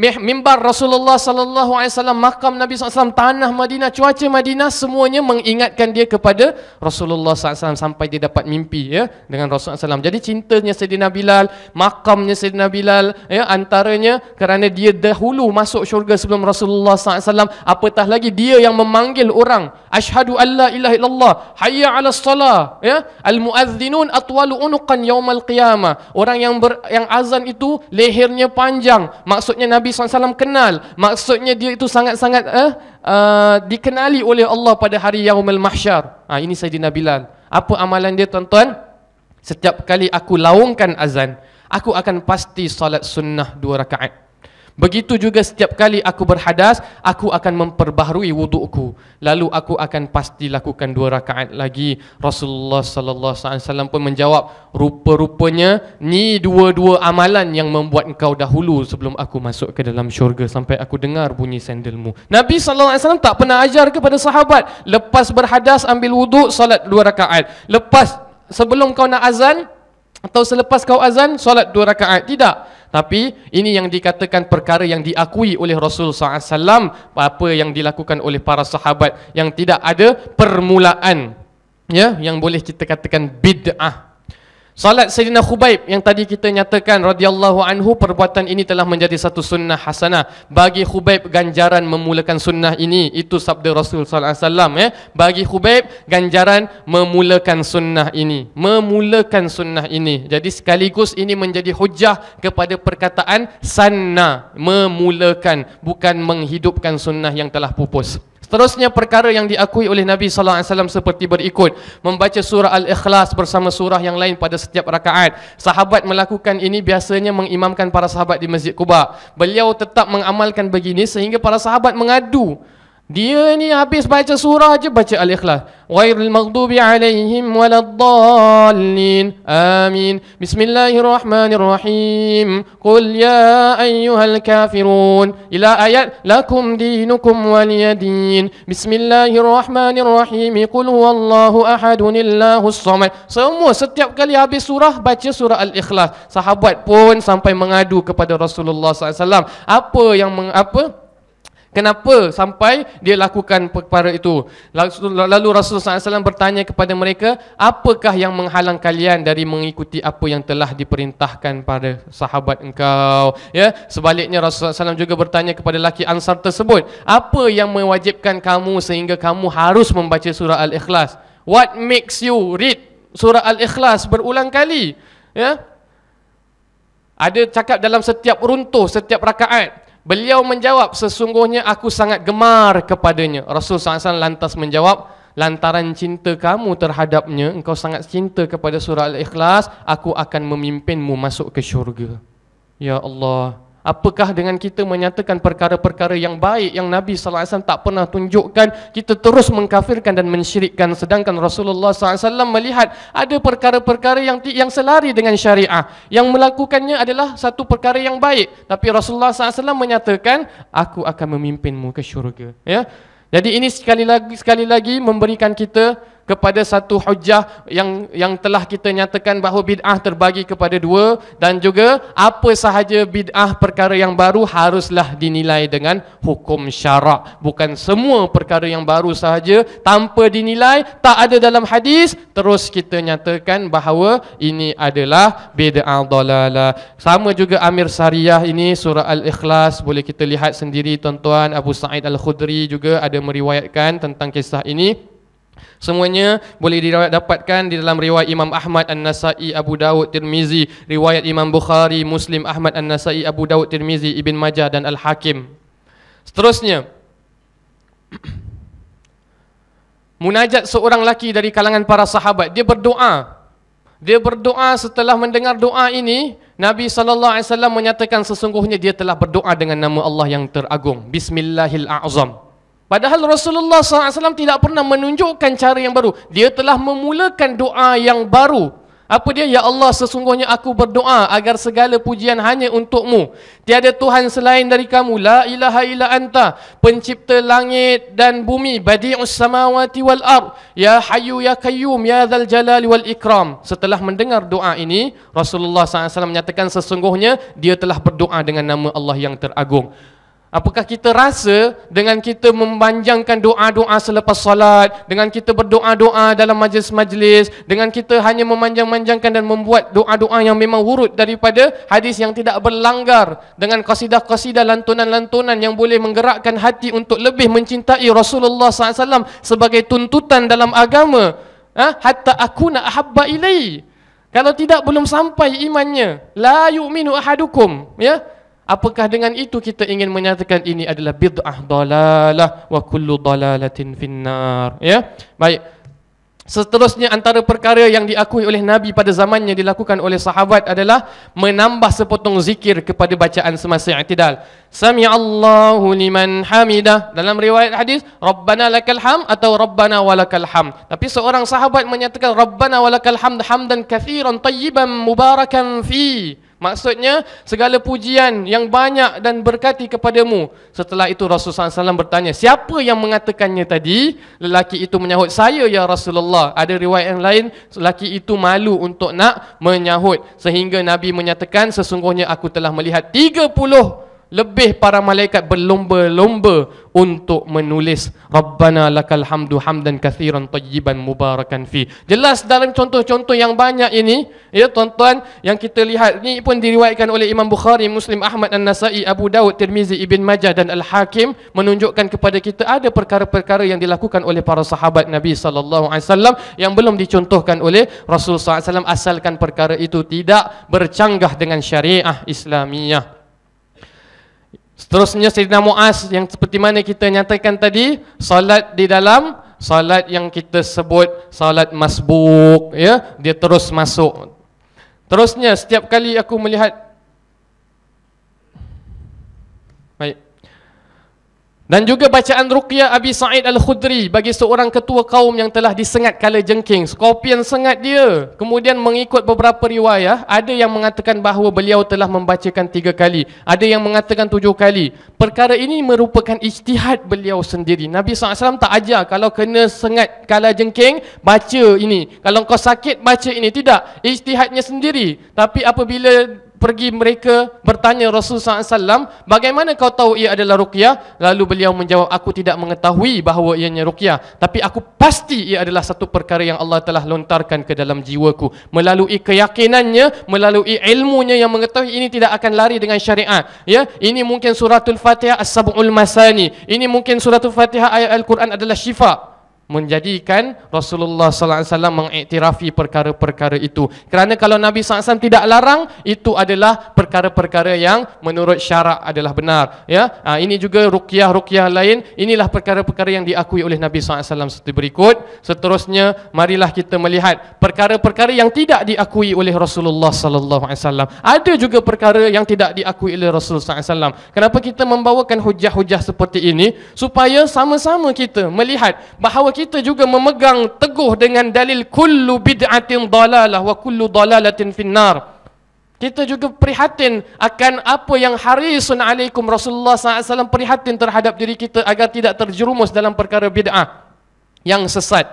mimbar Rasulullah sallallahu alaihi wasallam, makam Nabi sallallahu alaihi wasallam, tanah Madinah, cuaca Madinah semuanya mengingatkan dia kepada Rasulullah sallallahu alaihi wasallam sampai dia dapat mimpi ya dengan Rasulullah sallallahu Jadi cintanya Sayyidina Bilal, makamnya Sayyidina Bilal ya antaranya kerana dia dahulu masuk syurga sebelum Rasulullah sallallahu alaihi wasallam, apatah lagi dia yang memanggil orang asyhadu alla ilaha illallah, hayya 'alas salah ya, al muadzinun atwalu unuqan yaumal qiyamah. Orang yang ber, yang azan itu lehernya panjang. Maksudnya Nabi Nabi SAW kenal Maksudnya dia itu sangat-sangat eh, uh, Dikenali oleh Allah pada hari Yaumil Mahsyar ha, Ini Sayyidina Bilal Apa amalan dia tuan-tuan? Setiap kali aku laungkan azan Aku akan pasti salat sunnah dua rakaat Begitu juga setiap kali aku berhadas, aku akan memperbaharui wudukku. Lalu aku akan pasti lakukan dua rakaat lagi. Rasulullah sallallahu alaihi wasallam pun menjawab, rupa-rupanya ni dua-dua amalan yang membuat engkau dahulu sebelum aku masuk ke dalam syurga sampai aku dengar bunyi sandalmu. Nabi sallallahu alaihi wasallam tak pernah ajar kepada sahabat, lepas berhadas ambil wuduk, solat dua rakaat. Lepas sebelum kau nak azan, atau selepas kau azan, solat dua rakaat. Tidak. Tapi ini yang dikatakan perkara yang diakui oleh Rasul SAW. Apa yang dilakukan oleh para sahabat yang tidak ada permulaan. ya, Yang boleh kita katakan bid'ah. Salat Sayyidina Khubaib yang tadi kita nyatakan radhiyallahu anhu perbuatan ini telah menjadi satu sunnah hasanah. Bagi Khubaib ganjaran memulakan sunnah ini itu sabda Rasul sallallahu alaihi wasallam eh. Bagi Khubaib ganjaran memulakan sunnah ini, memulakan sunnah ini. Jadi sekaligus ini menjadi hujah kepada perkataan sanna memulakan bukan menghidupkan sunnah yang telah pupus. Seterusnya perkara yang diakui oleh Nabi sallallahu alaihi wasallam seperti berikut, membaca surah Al-Ikhlas bersama surah yang lain pada setiap rakaat. Sahabat melakukan ini biasanya mengimamkan para sahabat di Masjid Kubah. Beliau tetap mengamalkan begini sehingga para sahabat mengadu dia ni habis baca surah je baca al-ikhlas. Ghairil maghdubi alaihim waladdallin. Amin. Bismillahirrahmanirrahim. Qul ya ayyuhal kafirun. Ila ayat lakum dinukum waliyadin. Bismillahirrahmanirrahim. Qul huwallahu ahadun illahus samad. Semua setiap kali habis surah baca surah al-ikhlas. Sahabat pun sampai mengadu kepada Rasulullah SAW. Apa yang meng, apa? Kenapa sampai dia lakukan perkara itu? Lalu Rasulullah SAW bertanya kepada mereka, apakah yang menghalang kalian dari mengikuti apa yang telah diperintahkan pada sahabat engkau? Ya, sebaliknya Rasulullah SAW juga bertanya kepada laki ansar tersebut, apa yang mewajibkan kamu sehingga kamu harus membaca surah Al-Ikhlas? What makes you read surah Al-Ikhlas berulang kali? Ya, ada cakap dalam setiap runtuh, setiap rakaat. Beliau menjawab, sesungguhnya aku sangat gemar kepadanya. Rasul SAW lantas menjawab, lantaran cinta kamu terhadapnya, engkau sangat cinta kepada surah Al-Ikhlas, aku akan memimpinmu masuk ke syurga. Ya Allah, Apakah dengan kita menyatakan perkara-perkara yang baik yang Nabi sallallahu alaihi wasallam tak pernah tunjukkan kita terus mengkafirkan dan mensyirikkan sedangkan Rasulullah sallallahu alaihi wasallam melihat ada perkara-perkara yang yang selari dengan syariah yang melakukannya adalah satu perkara yang baik tapi Rasulullah sallallahu alaihi wasallam menyatakan aku akan memimpinmu ke syurga ya. Jadi ini sekali lagi sekali lagi memberikan kita kepada satu hujah yang yang telah kita nyatakan bahawa bid'ah terbagi kepada dua dan juga apa sahaja bid'ah perkara yang baru haruslah dinilai dengan hukum syarak bukan semua perkara yang baru sahaja tanpa dinilai tak ada dalam hadis terus kita nyatakan bahawa ini adalah bid'ah dalalah sama juga Amir Sariyah ini surah Al-Ikhlas boleh kita lihat sendiri tuan-tuan Abu Sa'id Al-Khudri juga ada meriwayatkan tentang kisah ini Semuanya boleh diriwayat dapatkan di dalam riwayat Imam Ahmad An-Nasa'i, Abu Dawud, Tirmizi, riwayat Imam Bukhari, Muslim, Ahmad An-Nasa'i, Abu Dawud, Tirmizi, Ibn Majah dan Al-Hakim. Seterusnya, munajat seorang laki dari kalangan para sahabat, dia berdoa. Dia berdoa setelah mendengar doa ini, Nabi saw menyatakan sesungguhnya dia telah berdoa dengan nama Allah yang teragung, Bismillahirrahmanirrahim. Padahal Rasulullah SAW tidak pernah menunjukkan cara yang baru. Dia telah memulakan doa yang baru. Apa dia? Ya Allah, sesungguhnya aku berdoa agar segala pujian hanya untukmu. Tiada Tuhan selain dari kamu. La ilaha illa anta. Pencipta langit dan bumi. Badi'us samawati wal ar. Ya hayu ya kayyum. Ya zal jalali wal ikram. Setelah mendengar doa ini, Rasulullah SAW menyatakan sesungguhnya dia telah berdoa dengan nama Allah yang teragung. Apakah kita rasa dengan kita memanjangkan doa-doa selepas solat, dengan kita berdoa-doa dalam majlis-majlis, dengan kita hanya memanjang-manjangkan dan membuat doa-doa yang memang urut daripada hadis yang tidak berlanggar dengan qasidah-qasidah lantunan-lantunan yang boleh menggerakkan hati untuk lebih mencintai Rasulullah SAW sebagai tuntutan dalam agama. Ha? Hatta aku nak habba ilai. Kalau tidak belum sampai imannya. La yu'minu ahadukum. Ya. Yeah? Apakah dengan itu kita ingin menyatakan ini adalah bid'ah dalalah wa kullu dalalatin finnar. Ya. Baik. Seterusnya antara perkara yang diakui oleh Nabi pada zamannya dilakukan oleh sahabat adalah menambah sepotong zikir kepada bacaan semasa i'tidal. Sami Allahu liman hamidah dalam riwayat hadis Rabbana lakal ham atau Rabbana walakal ham. Tapi seorang sahabat menyatakan Rabbana walakal hamd hamdan kathiran tayyiban mubarakan fi. Maksudnya segala pujian yang banyak dan berkati kepadamu. Setelah itu Rasulullah SAW bertanya, siapa yang mengatakannya tadi? Lelaki itu menyahut, saya ya Rasulullah. Ada riwayat yang lain, lelaki itu malu untuk nak menyahut. Sehingga Nabi menyatakan, sesungguhnya aku telah melihat 30 orang lebih para malaikat berlomba-lomba untuk menulis Rabbana lakal hamdu hamdan kathiran tayyiban mubarakan fi. Jelas dalam contoh-contoh yang banyak ini, ya tuan-tuan, yang kita lihat ini pun diriwayatkan oleh Imam Bukhari, Muslim, Ahmad dan nasai Abu Daud, Tirmizi, Ibn Majah dan Al-Hakim menunjukkan kepada kita ada perkara-perkara yang dilakukan oleh para sahabat Nabi sallallahu alaihi wasallam yang belum dicontohkan oleh Rasul sallallahu alaihi wasallam asalkan perkara itu tidak bercanggah dengan syariah Islamiah. Seterusnya Sayyidina Muaz yang seperti mana kita nyatakan tadi salat di dalam salat yang kita sebut salat masbuk ya dia terus masuk. Terusnya setiap kali aku melihat Baik. Dan juga bacaan Ruqyah Abi Sa'id Al-Khudri bagi seorang ketua kaum yang telah disengat kala jengking. skopian sengat dia. Kemudian mengikut beberapa riwayah, ada yang mengatakan bahawa beliau telah membacakan tiga kali. Ada yang mengatakan tujuh kali. Perkara ini merupakan ijtihad beliau sendiri. Nabi SAW tak ajar kalau kena sengat kala jengking, baca ini. Kalau kau sakit, baca ini. Tidak. Ijtihadnya sendiri. Tapi apabila pergi mereka bertanya Rasulullah SAW bagaimana kau tahu ia adalah ruqyah lalu beliau menjawab aku tidak mengetahui bahawa ianya ruqyah tapi aku pasti ia adalah satu perkara yang Allah telah lontarkan ke dalam jiwaku melalui keyakinannya melalui ilmunya yang mengetahui ini tidak akan lari dengan syariat. ya ini mungkin suratul fatihah as-sab'ul masani ini mungkin suratul fatihah ayat al-Quran adalah syifa menjadikan Rasulullah sallallahu alaihi wasallam mengiktirafi perkara-perkara itu. Kerana kalau Nabi sallallahu alaihi wasallam tidak larang, itu adalah perkara-perkara yang menurut syarak adalah benar, ya. Ha, ini juga ruqyah-ruqyah lain, inilah perkara-perkara yang diakui oleh Nabi sallallahu alaihi wasallam seperti berikut. Seterusnya, marilah kita melihat perkara-perkara yang tidak diakui oleh Rasulullah sallallahu alaihi wasallam. Ada juga perkara yang tidak diakui oleh Rasul sallallahu alaihi wasallam. Kenapa kita membawakan hujah-hujah seperti ini supaya sama-sama kita melihat bahawa kita juga memegang teguh dengan dalil kullu bid'atin dalalah wa kullu dalalatin finnar. Kita juga prihatin akan apa yang harisun alaikum Rasulullah SAW prihatin terhadap diri kita agar tidak terjerumus dalam perkara bid'ah yang sesat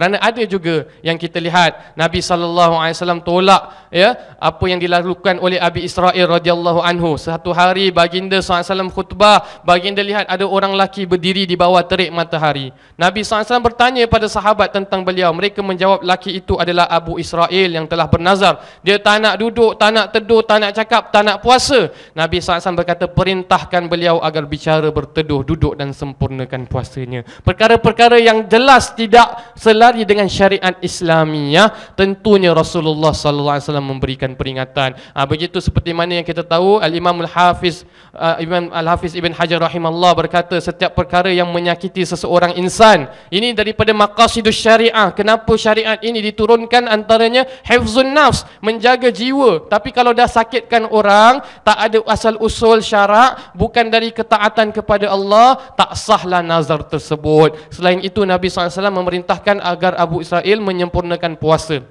kerana ada juga yang kita lihat Nabi saw tolak ya apa yang dilakukan oleh Abi Israel radhiyallahu anhu satu hari baginda saw alaihi khutbah baginda lihat ada orang lelaki berdiri di bawah terik matahari Nabi saw bertanya pada sahabat tentang beliau mereka menjawab lelaki itu adalah Abu Israel yang telah bernazar dia tak nak duduk tak nak teduh tak nak cakap tak nak puasa Nabi saw berkata perintahkan beliau agar bicara berteduh duduk dan sempurnakan puasanya perkara-perkara yang jelas tidak selalu bersari dengan syariat Islamiah tentunya Rasulullah sallallahu alaihi wasallam memberikan peringatan ha, begitu seperti mana yang kita tahu Al ah, Imam Al Hafiz uh, Imam Al Hafiz Ibn Hajar rahimallahu berkata setiap perkara yang menyakiti seseorang insan ini daripada maqasidus syariah kenapa syariat ini diturunkan antaranya hifzun nafs menjaga jiwa tapi kalau dah sakitkan orang tak ada asal usul syarak bukan dari ketaatan kepada Allah tak sahlah nazar tersebut selain itu Nabi SAW memerintahkan agar Abu Israel menyempurnakan puasa.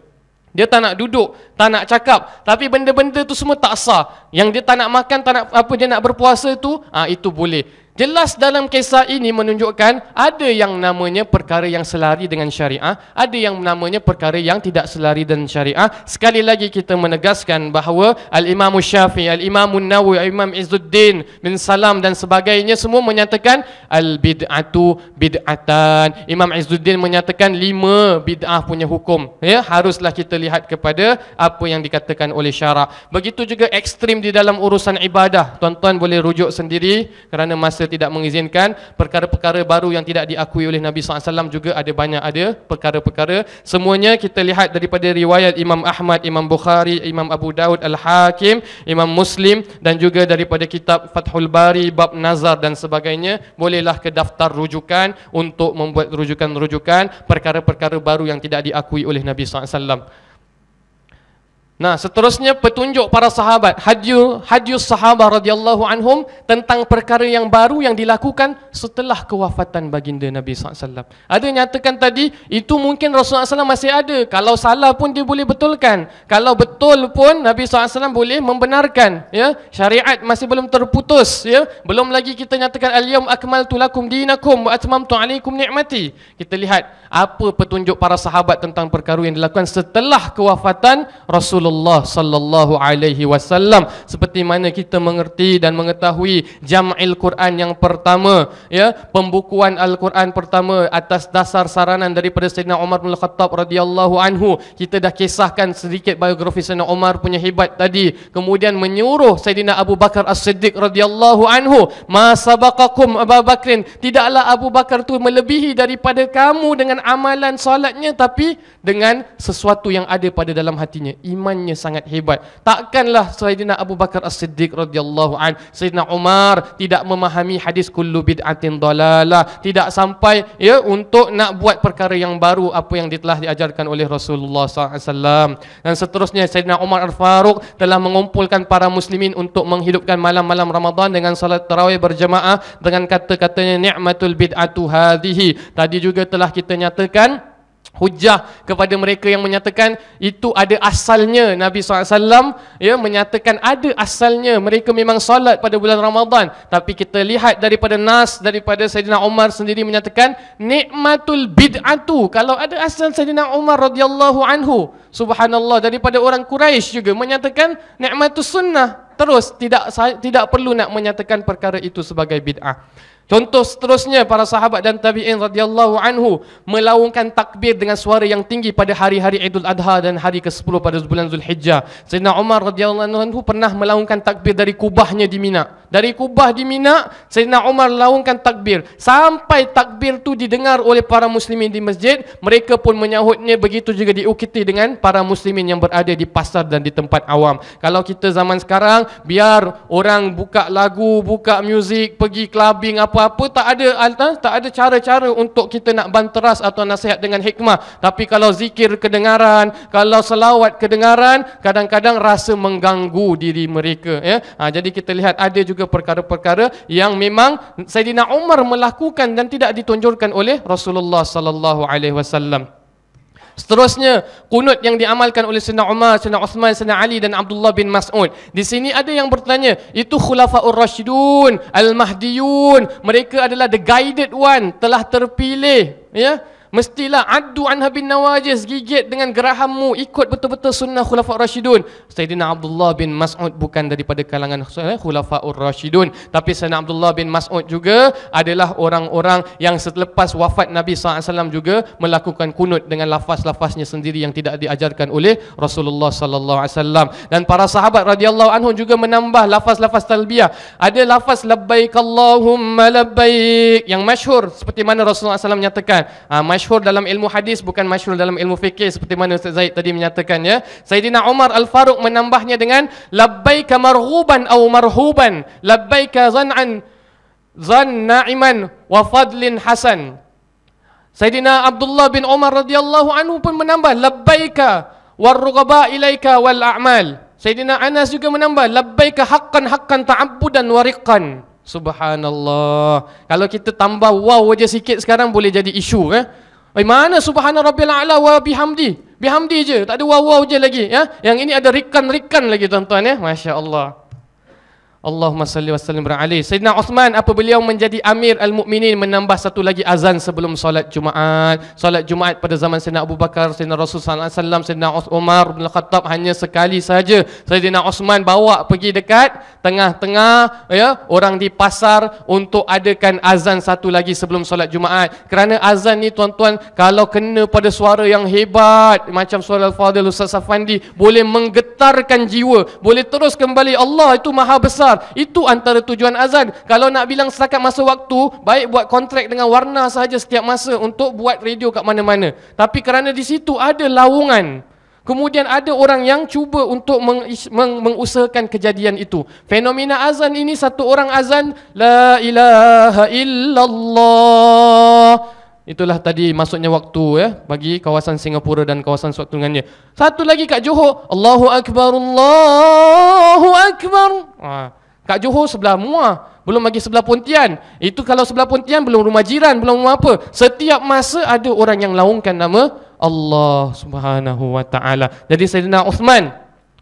Dia tak nak duduk, tak nak cakap, tapi benda-benda tu semua tak sah. Yang dia tak nak makan, tak nak apa dia nak berpuasa tu, ah ha, itu boleh. Jelas dalam kisah ini menunjukkan ada yang namanya perkara yang selari dengan syariah, ada yang namanya perkara yang tidak selari dengan syariah. Sekali lagi kita menegaskan bahawa Al-Imam Syafi'i, Al-Imam Nawawi, Al-Imam Izzuddin bin Salam dan sebagainya semua menyatakan Al-Bid'atu Bid'atan. Imam Izzuddin menyatakan lima bid'ah punya hukum. Ya, haruslah kita lihat kepada apa yang dikatakan oleh syarak. Begitu juga ekstrim di dalam urusan ibadah. Tuan-tuan boleh rujuk sendiri kerana masa tidak mengizinkan perkara-perkara baru yang tidak diakui oleh Nabi SAW juga ada banyak ada perkara-perkara semuanya kita lihat daripada riwayat Imam Ahmad, Imam Bukhari, Imam Abu Daud Al-Hakim, Imam Muslim dan juga daripada kitab Fathul Bari Bab Nazar dan sebagainya bolehlah ke daftar rujukan untuk membuat rujukan-rujukan perkara-perkara baru yang tidak diakui oleh Nabi SAW Nah, seterusnya petunjuk para sahabat, hadyul hadyus sahabat radhiyallahu anhum tentang perkara yang baru yang dilakukan setelah kewafatan baginda Nabi SAW. Ada nyatakan tadi, itu mungkin Rasulullah SAW masih ada. Kalau salah pun dia boleh betulkan. Kalau betul pun Nabi SAW boleh membenarkan. Ya, syariat masih belum terputus. Ya, belum lagi kita nyatakan al-yawm akmaltu lakum dinakum wa atmamtu alaikum ni'mati. Kita lihat apa petunjuk para sahabat tentang perkara yang dilakukan setelah kewafatan Rasulullah Rasulullah sallallahu alaihi wasallam seperti mana kita mengerti dan mengetahui jam'il Quran yang pertama ya pembukuan al-Quran pertama atas dasar saranan daripada Sayyidina Umar bin Khattab radhiyallahu anhu kita dah kisahkan sedikit biografi Sayyidina Umar punya hebat tadi kemudian menyuruh Sayyidina Abu Bakar As-Siddiq radhiyallahu anhu ma sabaqakum Abu Bakrin tidaklah Abu Bakar tu melebihi daripada kamu dengan amalan solatnya tapi dengan sesuatu yang ada pada dalam hatinya iman imannya sangat hebat. Takkanlah Sayyidina Abu Bakar As-Siddiq radhiyallahu an, Sayyidina Umar tidak memahami hadis kullu bid'atin dalalah, tidak sampai ya untuk nak buat perkara yang baru apa yang telah diajarkan oleh Rasulullah sallallahu alaihi wasallam Dan seterusnya Sayyidina Umar Al-Faruq telah mengumpulkan para muslimin untuk menghidupkan malam-malam Ramadan dengan salat tarawih berjemaah dengan kata-katanya ni'matul bid'atu hadhihi. Tadi juga telah kita nyatakan hujah kepada mereka yang menyatakan itu ada asalnya Nabi SAW ya, menyatakan ada asalnya mereka memang salat pada bulan Ramadhan tapi kita lihat daripada Nas daripada Sayyidina Umar sendiri menyatakan nikmatul bid'atu kalau ada asal Sayyidina Umar radhiyallahu anhu subhanallah daripada orang Quraisy juga menyatakan nikmatus sunnah terus tidak tidak perlu nak menyatakan perkara itu sebagai bid'ah Contoh seterusnya para sahabat dan tabi'in radhiyallahu anhu melaungkan takbir dengan suara yang tinggi pada hari-hari Idul Adha dan hari ke-10 pada bulan Zulhijjah. Sayyidina Umar radhiyallahu anhu pernah melaungkan takbir dari kubahnya di Mina. Dari kubah di Mina, Sayyidina Umar laungkan takbir. Sampai takbir itu didengar oleh para muslimin di masjid, mereka pun menyahutnya begitu juga diukiti dengan para muslimin yang berada di pasar dan di tempat awam. Kalau kita zaman sekarang, biar orang buka lagu, buka muzik, pergi clubbing apa apa-apa tak ada ha? tak ada cara-cara untuk kita nak banteras atau nasihat dengan hikmah tapi kalau zikir kedengaran kalau selawat kedengaran kadang-kadang rasa mengganggu diri mereka ya ha, jadi kita lihat ada juga perkara-perkara yang memang Sayyidina Umar melakukan dan tidak ditunjukkan oleh Rasulullah sallallahu alaihi wasallam Seterusnya, kunut yang diamalkan oleh Sina Umar, Sina Uthman, Sina Ali dan Abdullah bin Mas'ud. Di sini ada yang bertanya, itu Khulafa'ur Rashidun, Al-Mahdiyun. Mereka adalah the guided one, telah terpilih. Ya, Mestilah addu anha bin nawajis gigit dengan gerahammu ikut betul-betul sunnah khulafa rasyidun. Sayyidina Abdullah bin Mas'ud bukan daripada kalangan eh, khulafa rasyidun. Tapi Sayyidina Abdullah bin Mas'ud juga adalah orang-orang yang selepas wafat Nabi SAW juga melakukan kunut dengan lafaz-lafaznya sendiri yang tidak diajarkan oleh Rasulullah SAW. Dan para sahabat radhiyallahu anhu juga menambah lafaz-lafaz talbiyah. Ada lafaz labbaik Allahumma labbaik yang masyhur seperti mana Rasulullah SAW nyatakan. Ha, masyhur dalam ilmu hadis bukan masyhur dalam ilmu fikih seperti mana Ustaz Zaid tadi menyatakan ya. Sayyidina Umar Al-Faruq menambahnya dengan labbaika marhuban au marhuban, labbaika zan'an zan na'iman wa fadlin hasan. Sayyidina Abdullah bin Umar radhiyallahu anhu pun menambah labbaika warugaba ilaika wal a'mal. Sayyidina Anas juga menambah labbaika haqqan haqqan ta'abbudan wa riqqan. Subhanallah. Kalau kita tambah wow aja sikit sekarang boleh jadi isu eh. Eh, mana subhana rabbil a'la wa bihamdi? Bihamdi je, tak ada wow-wow je lagi ya. Yang ini ada rikan-rikan lagi tuan-tuan ya. Masya-Allah. Allahumma salli wa sallim wa alaih. Sayyidina Uthman apa beliau menjadi amir al-mu'minin menambah satu lagi azan sebelum solat Jumaat. Solat Jumaat pada zaman Sayyidina Abu Bakar, Sayyidina Rasulullah sallallahu alaihi wasallam, Sayyidina Uthman bin Khattab hanya sekali sahaja. Sayyidina Uthman bawa pergi dekat tengah-tengah ya orang di pasar untuk adakan azan satu lagi sebelum solat Jumaat. Kerana azan ni tuan-tuan kalau kena pada suara yang hebat macam suara Al-Fadil Ustaz Safandi boleh menggetarkan jiwa, boleh terus kembali Allah itu maha besar besar. Itu antara tujuan azan. Kalau nak bilang setakat masa waktu, baik buat kontrak dengan warna sahaja setiap masa untuk buat radio kat mana-mana. Tapi kerana di situ ada lawungan. Kemudian ada orang yang cuba untuk meng, meng, mengusahakan kejadian itu. Fenomena azan ini satu orang azan la ilaha illallah. Itulah tadi masuknya waktu ya bagi kawasan Singapura dan kawasan sewaktungannya. Satu lagi kat Johor, Allahu akbar Allahu akbar. Ah. Kat Johor sebelah mua Belum lagi sebelah Pontian Itu kalau sebelah Pontian belum rumah jiran Belum rumah apa Setiap masa ada orang yang laungkan nama Allah subhanahu wa ta'ala Jadi Sayyidina Uthman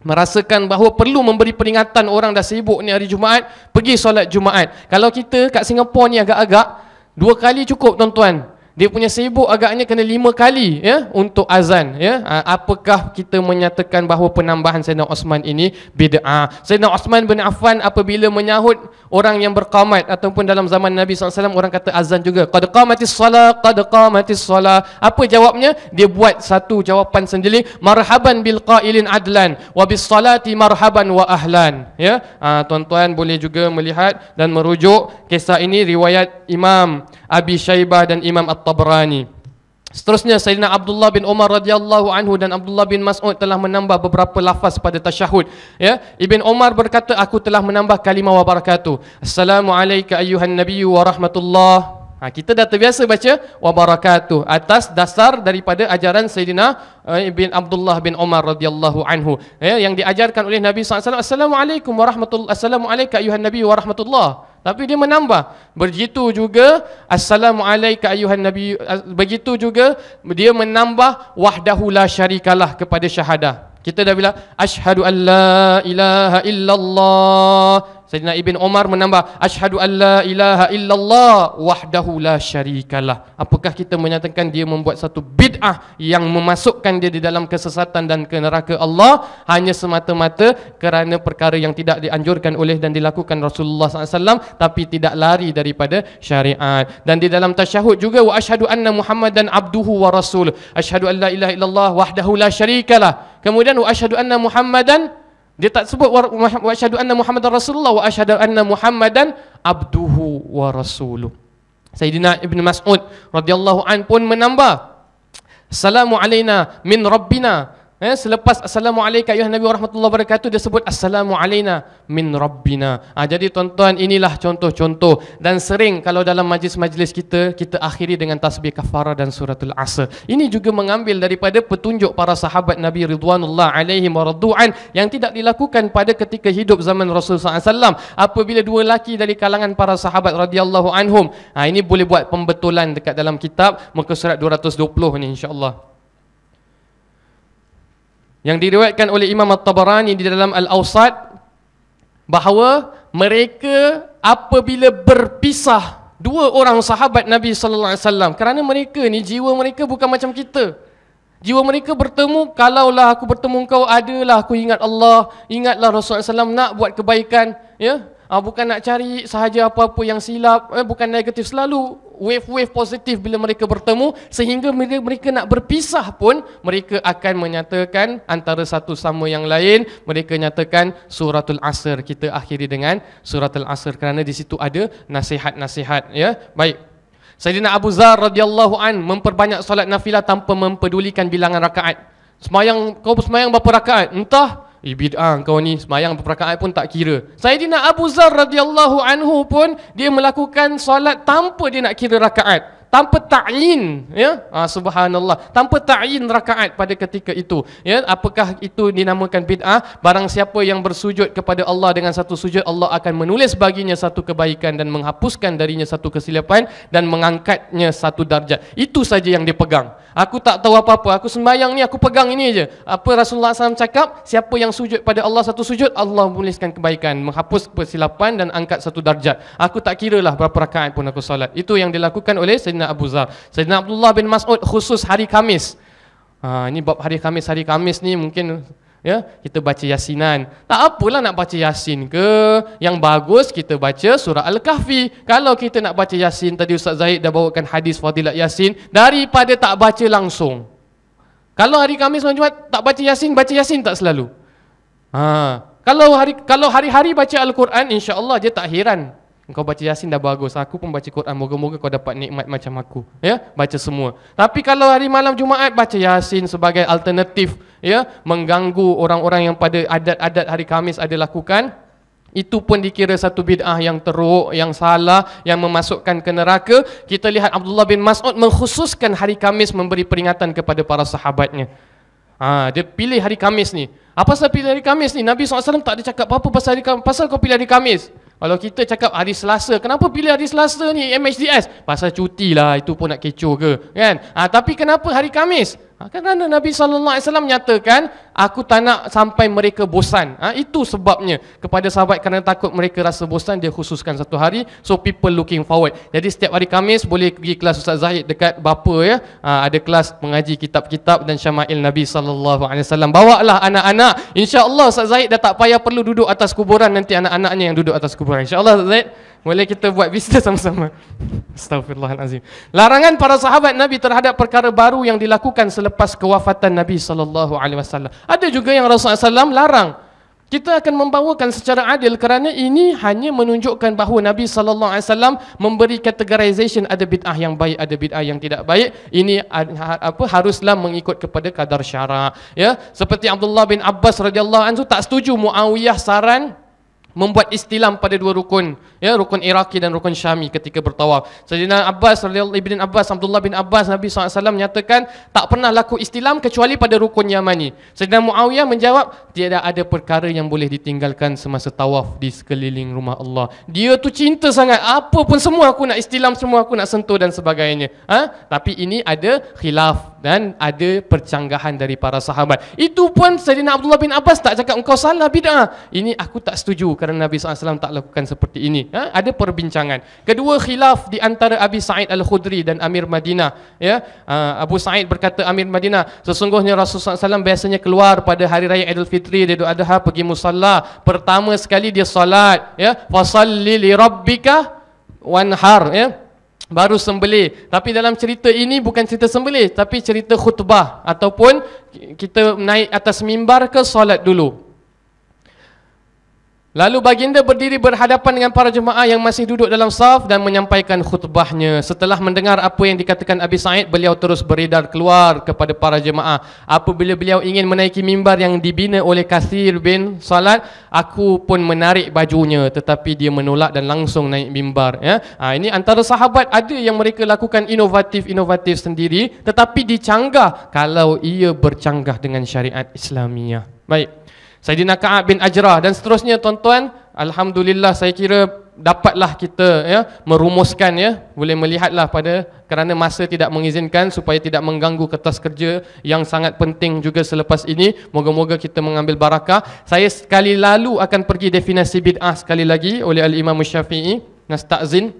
Merasakan bahawa perlu memberi peringatan Orang dah sibuk ni hari Jumaat Pergi solat Jumaat Kalau kita kat Singapura ni agak-agak Dua kali cukup tuan-tuan dia punya sibuk agaknya kena lima kali ya untuk azan ya apakah kita menyatakan bahawa penambahan Sayyidina Osman ini bid'ah Sayyidina Osman bin Affan apabila menyahut orang yang berqamat ataupun dalam zaman Nabi Sallallahu Alaihi Wasallam orang kata azan juga qad qamatis salat qad qamatis salat apa jawabnya dia buat satu jawapan sendiri marhaban bil qailin adlan wa bis salati marhaban wa ahlan ya tuan-tuan boleh juga melihat dan merujuk kisah ini riwayat Imam Abi Shaybah dan Imam At-Tabrani. Seterusnya Sayyidina Abdullah bin Umar radhiyallahu anhu dan Abdullah bin Mas'ud telah menambah beberapa lafaz pada tasyahud. Ya, Ibn Umar berkata aku telah menambah kalimah wa Assalamu Assalamualaikum ayuhan nabiyyu wa rahmatullah. Ha, kita dah terbiasa baca wa barakatuh atas dasar daripada ajaran Sayyidina eh, Ibn Abdullah bin Umar radhiyallahu anhu ya, yang diajarkan oleh Nabi sallallahu alaihi SAW Assalamualaikum warahmatullahi wabarakatuh Assalamualaikum ayuhan nabiyyu wa rahmatullah. Tapi dia menambah. Begitu juga assalamualaikum ayuhan nabi begitu juga dia menambah wahdahu la syarikalah kepada syahadah. Kita dah bila asyhadu alla ilaha illallah Sayyidina Ibn Omar menambah Ashadu an la ilaha illallah wahdahu la syarikalah Apakah kita menyatakan dia membuat satu bid'ah Yang memasukkan dia di dalam kesesatan dan ke neraka Allah Hanya semata-mata kerana perkara yang tidak dianjurkan oleh dan dilakukan Rasulullah SAW Tapi tidak lari daripada syariat Dan di dalam tasyahud juga Wa ashadu anna muhammadan abduhu wa rasul Ashadu an la ilaha illallah wahdahu la syarikalah Kemudian Wa ashadu anna muhammadan dia tak sebut wa asyhadu anna Muhammadar Rasulullah wa asyhadu anna Muhammadan abduhu wa rasuluh. Sayyidina Ibn Mas'ud radhiyallahu an pun menambah Assalamu alayna min rabbina Eh, selepas Assalamualaikum Ayuh Nabi Warahmatullahi Wabarakatuh Dia sebut Assalamualaikum Min Rabbina ha, Jadi tuan-tuan inilah contoh-contoh Dan sering kalau dalam majlis-majlis kita Kita akhiri dengan tasbih kafara dan suratul asr Ini juga mengambil daripada petunjuk para sahabat Nabi Ridwanullah alaihi maradu'an Yang tidak dilakukan pada ketika hidup zaman Rasulullah SAW Apabila dua lelaki dari kalangan para sahabat radhiyallahu anhum ha, Ini boleh buat pembetulan dekat dalam kitab Muka surat 220 ni insyaAllah yang diriwayatkan oleh Imam At-Tabarani di dalam Al-Awsat bahawa mereka apabila berpisah dua orang sahabat Nabi sallallahu alaihi wasallam kerana mereka ni jiwa mereka bukan macam kita. Jiwa mereka bertemu kalaulah aku bertemu kau adalah aku ingat Allah, ingatlah Rasulullah sallallahu nak buat kebaikan, ya. Ah bukan nak cari sahaja apa-apa yang silap, eh, bukan negatif selalu wave-wave positif bila mereka bertemu sehingga bila mereka nak berpisah pun mereka akan menyatakan antara satu sama yang lain mereka nyatakan suratul asr kita akhiri dengan suratul asr kerana di situ ada nasihat-nasihat ya baik Sayyidina Abu Zar radhiyallahu an memperbanyak solat nafilah tanpa mempedulikan bilangan rakaat. Semayang kau semayang berapa rakaat? Entah bid'ah kau ni semayang perakaan pun tak kira. Saidina Abu Zar radhiyallahu anhu pun dia melakukan solat tanpa dia nak kira rakaat tanpa ta'in ya ha, subhanallah tanpa ta'in rakaat pada ketika itu ya apakah itu dinamakan bid'ah barang siapa yang bersujud kepada Allah dengan satu sujud Allah akan menulis baginya satu kebaikan dan menghapuskan darinya satu kesilapan dan mengangkatnya satu darjat itu saja yang dipegang aku tak tahu apa-apa aku sembahyang ni aku pegang ini aja apa Rasulullah SAW cakap siapa yang sujud pada Allah satu sujud Allah menuliskan kebaikan menghapus kesilapan dan angkat satu darjat aku tak kiralah berapa rakaat pun aku solat itu yang dilakukan oleh Sayyidina Abu Zar. Sayyidina Abdullah bin Mas'ud khusus hari Kamis. Ha, ini bab hari Kamis hari Kamis ni mungkin ya kita baca yasinan. Tak apalah nak baca yasin ke. Yang bagus kita baca surah Al-Kahfi. Kalau kita nak baca yasin, tadi Ustaz Zahid dah bawakan hadis fadilat yasin. Daripada tak baca langsung. Kalau hari Kamis, Malam Jumat tak baca yasin, baca yasin tak selalu. Ha, kalau hari kalau hari-hari baca Al-Quran insya-Allah dia tak heran kau baca Yasin dah bagus. Aku pun baca Quran. Moga-moga kau dapat nikmat macam aku. Ya, baca semua. Tapi kalau hari malam Jumaat baca Yasin sebagai alternatif, ya, mengganggu orang-orang yang pada adat-adat hari Khamis ada lakukan, itu pun dikira satu bid'ah yang teruk, yang salah, yang memasukkan ke neraka. Kita lihat Abdullah bin Mas'ud mengkhususkan hari Khamis memberi peringatan kepada para sahabatnya. Ha, dia pilih hari Khamis ni. Apa pasal pilih hari Khamis ni? Nabi SAW tak ada cakap apa-apa pasal hari Khamis. Pasal kau pilih hari Khamis? Kalau kita cakap hari Selasa, kenapa pilih hari Selasa ni MHDS? Pasal cuti lah, itu pun nak kecoh ke, kan? Ha, tapi kenapa hari Kamis? Ha, kan kerana Nabi SAW nyatakan, aku tak nak sampai mereka bosan. Ha, itu sebabnya. Kepada sahabat kerana takut mereka rasa bosan, dia khususkan satu hari. So, people looking forward. Jadi, setiap hari Kamis, boleh pergi kelas Ustaz Zahid dekat Bapa. Ya. Ha, ada kelas mengaji kitab-kitab dan syama'il Nabi SAW. Bawa lah anak-anak. InsyaAllah Ustaz Zahid dah tak payah perlu duduk atas kuburan. Nanti anak-anaknya yang duduk atas kuburan. InsyaAllah Ustaz Zahid. Boleh kita buat bisnes sama-sama. Astagfirullahalazim. Larangan para sahabat Nabi terhadap perkara baru yang dilakukan selepas selepas kewafatan Nabi sallallahu alaihi wasallam. Ada juga yang Rasulullah sallallahu larang. Kita akan membawakan secara adil kerana ini hanya menunjukkan bahawa Nabi sallallahu alaihi wasallam memberi categorization ada bid'ah yang baik, ada bid'ah yang tidak baik. Ini ha, ha, apa haruslah mengikut kepada kadar syarak, ya. Seperti Abdullah bin Abbas radhiyallahu anhu tak setuju Muawiyah saran membuat istilam pada dua rukun ya rukun iraki dan rukun Syami ketika bertawaf Sayyidina Abbas radhiyallahu ibn Abbas Abdullah bin Abbas Nabi SAW menyatakan tak pernah laku istilam kecuali pada rukun Yamani Sayyidina Muawiyah menjawab tiada ada perkara yang boleh ditinggalkan semasa tawaf di sekeliling rumah Allah dia tu cinta sangat apa pun semua aku nak istilam semua aku nak sentuh dan sebagainya ha? tapi ini ada khilaf dan ada percanggahan dari para sahabat itu pun Sayyidina Abdullah bin Abbas tak cakap engkau salah bid'ah ini aku tak setuju kerana Nabi SAW tak lakukan seperti ini. Ha? Ada perbincangan. Kedua khilaf di antara Abi Sa'id Al-Khudri dan Amir Madinah. Ya? Ha, Abu Sa'id berkata Amir Madinah, sesungguhnya Rasulullah SAW biasanya keluar pada hari raya Idul Fitri, dia doa adha pergi musalla. Pertama sekali dia salat. Ya? Fasalli li rabbika wanhar. Ya? baru sembelih. Tapi dalam cerita ini bukan cerita sembelih, tapi cerita khutbah ataupun kita naik atas mimbar ke solat dulu. Lalu baginda berdiri berhadapan dengan para jemaah yang masih duduk dalam saf dan menyampaikan khutbahnya. Setelah mendengar apa yang dikatakan Abi Said, beliau terus beredar keluar kepada para jemaah. Apabila beliau ingin menaiki mimbar yang dibina oleh Kasir bin Salat, aku pun menarik bajunya. Tetapi dia menolak dan langsung naik mimbar. Ya? Ha, ini antara sahabat ada yang mereka lakukan inovatif-inovatif sendiri. Tetapi dicanggah kalau ia bercanggah dengan syariat Islamiah. Baik. Saidina Ka'ab bin Ajrah dan seterusnya tuan-tuan Alhamdulillah saya kira dapatlah kita ya, merumuskan ya, boleh melihatlah pada kerana masa tidak mengizinkan supaya tidak mengganggu kertas kerja yang sangat penting juga selepas ini moga-moga kita mengambil barakah saya sekali lalu akan pergi definisi bid'ah sekali lagi oleh Al-Imam Syafi'i Nasta'zin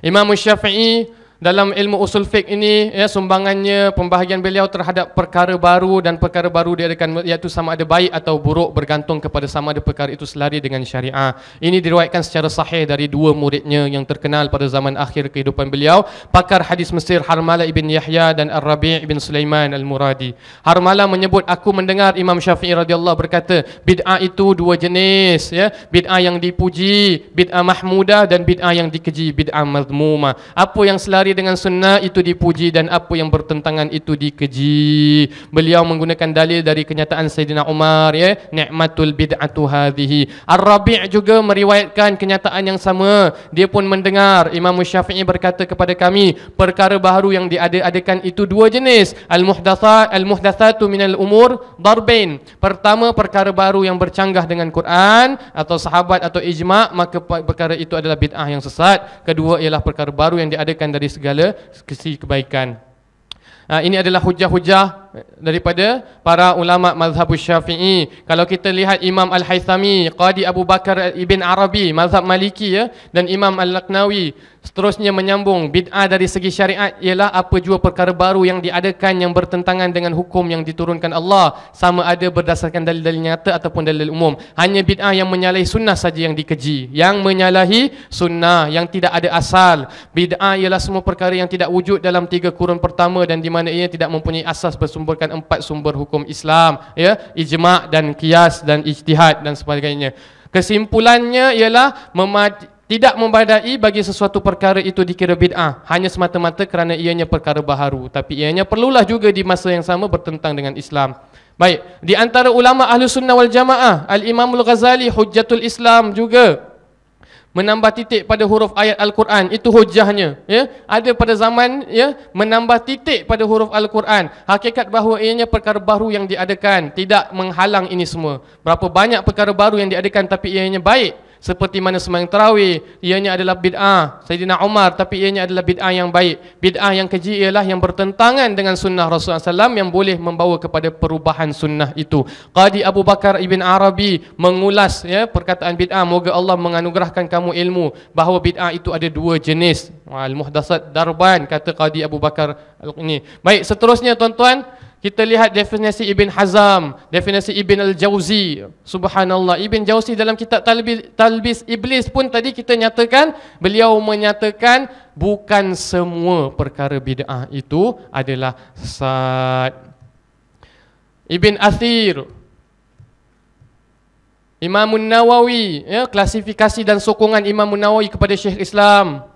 Imam Syafi'i dalam ilmu usul fiqh ini ya, sumbangannya pembahagian beliau terhadap perkara baru dan perkara baru diadakan iaitu sama ada baik atau buruk bergantung kepada sama ada perkara itu selari dengan syariah ini diriwayatkan secara sahih dari dua muridnya yang terkenal pada zaman akhir kehidupan beliau pakar hadis Mesir Harmala ibn Yahya dan Ar-Rabi' ibn Sulaiman Al-Muradi Harmala menyebut aku mendengar Imam Syafi'i radhiyallahu berkata bid'ah itu dua jenis ya bid'ah yang dipuji bid'ah mahmudah dan bid'ah yang dikeji bid'ah madmumah apa yang selari lari dengan sunnah itu dipuji dan apa yang bertentangan itu dikeji. Beliau menggunakan dalil dari kenyataan Sayyidina Umar ya, ni'matul bid'atu hadhihi. Ar-Rabi' juga meriwayatkan kenyataan yang sama. Dia pun mendengar Imam Syafi'i berkata kepada kami, perkara baru yang diadakan itu dua jenis, al-muhdatsat, al-muhdatsatu minal umur darbain. Pertama perkara baru yang bercanggah dengan Quran atau sahabat atau ijma' maka perkara itu adalah bid'ah yang sesat. Kedua ialah perkara baru yang diadakan dari segala kesi kebaikan. Ah, ini adalah hujah-hujah daripada para ulama mazhab Syafi'i. Kalau kita lihat Imam Al-Haythami, Qadi Abu Bakar Ibn Arabi, mazhab Maliki ya, dan Imam Al-Laknawi seterusnya menyambung bid'ah dari segi syariat ialah apa jua perkara baru yang diadakan yang bertentangan dengan hukum yang diturunkan Allah sama ada berdasarkan dalil-dalil nyata ataupun dalil umum. Hanya bid'ah yang menyalahi sunnah saja yang dikeji. Yang menyalahi sunnah yang tidak ada asal. Bid'ah ialah semua perkara yang tidak wujud dalam tiga kurun pertama dan di mana ia tidak mempunyai asas bersumber menyumbangkan empat sumber hukum Islam ya ijma' dan qiyas dan ijtihad dan sebagainya kesimpulannya ialah memad- tidak membadai bagi sesuatu perkara itu dikira bid'ah hanya semata-mata kerana ianya perkara baharu tapi ianya perlulah juga di masa yang sama bertentang dengan Islam baik di antara ulama ahli sunnah wal jamaah al-imamul ghazali hujjatul islam juga menambah titik pada huruf ayat al-Quran itu hujahnya ya ada pada zaman ya menambah titik pada huruf al-Quran hakikat bahawa ianya perkara baru yang diadakan tidak menghalang ini semua berapa banyak perkara baru yang diadakan tapi ianya baik seperti mana semayang terawih Ianya adalah bid'ah Sayyidina Umar Tapi ianya adalah bid'ah yang baik Bid'ah yang keji ialah yang bertentangan dengan sunnah Rasulullah SAW Yang boleh membawa kepada perubahan sunnah itu Qadi Abu Bakar Ibn Arabi Mengulas ya, perkataan bid'ah Moga Allah menganugerahkan kamu ilmu Bahawa bid'ah itu ada dua jenis Al-Muhdasat Darban Kata Qadi Abu Bakar ini. Baik seterusnya tuan-tuan kita lihat definisi Ibn Hazm, definisi Ibn Al-Jawzi, subhanallah. Ibn Jawzi dalam kitab Talbis, Talbis Iblis pun tadi kita nyatakan, beliau menyatakan bukan semua perkara bid'ah itu adalah sad. Ibn Athir, Imam Nawawi, ya, klasifikasi dan sokongan Imam Nawawi kepada Syekh Islam,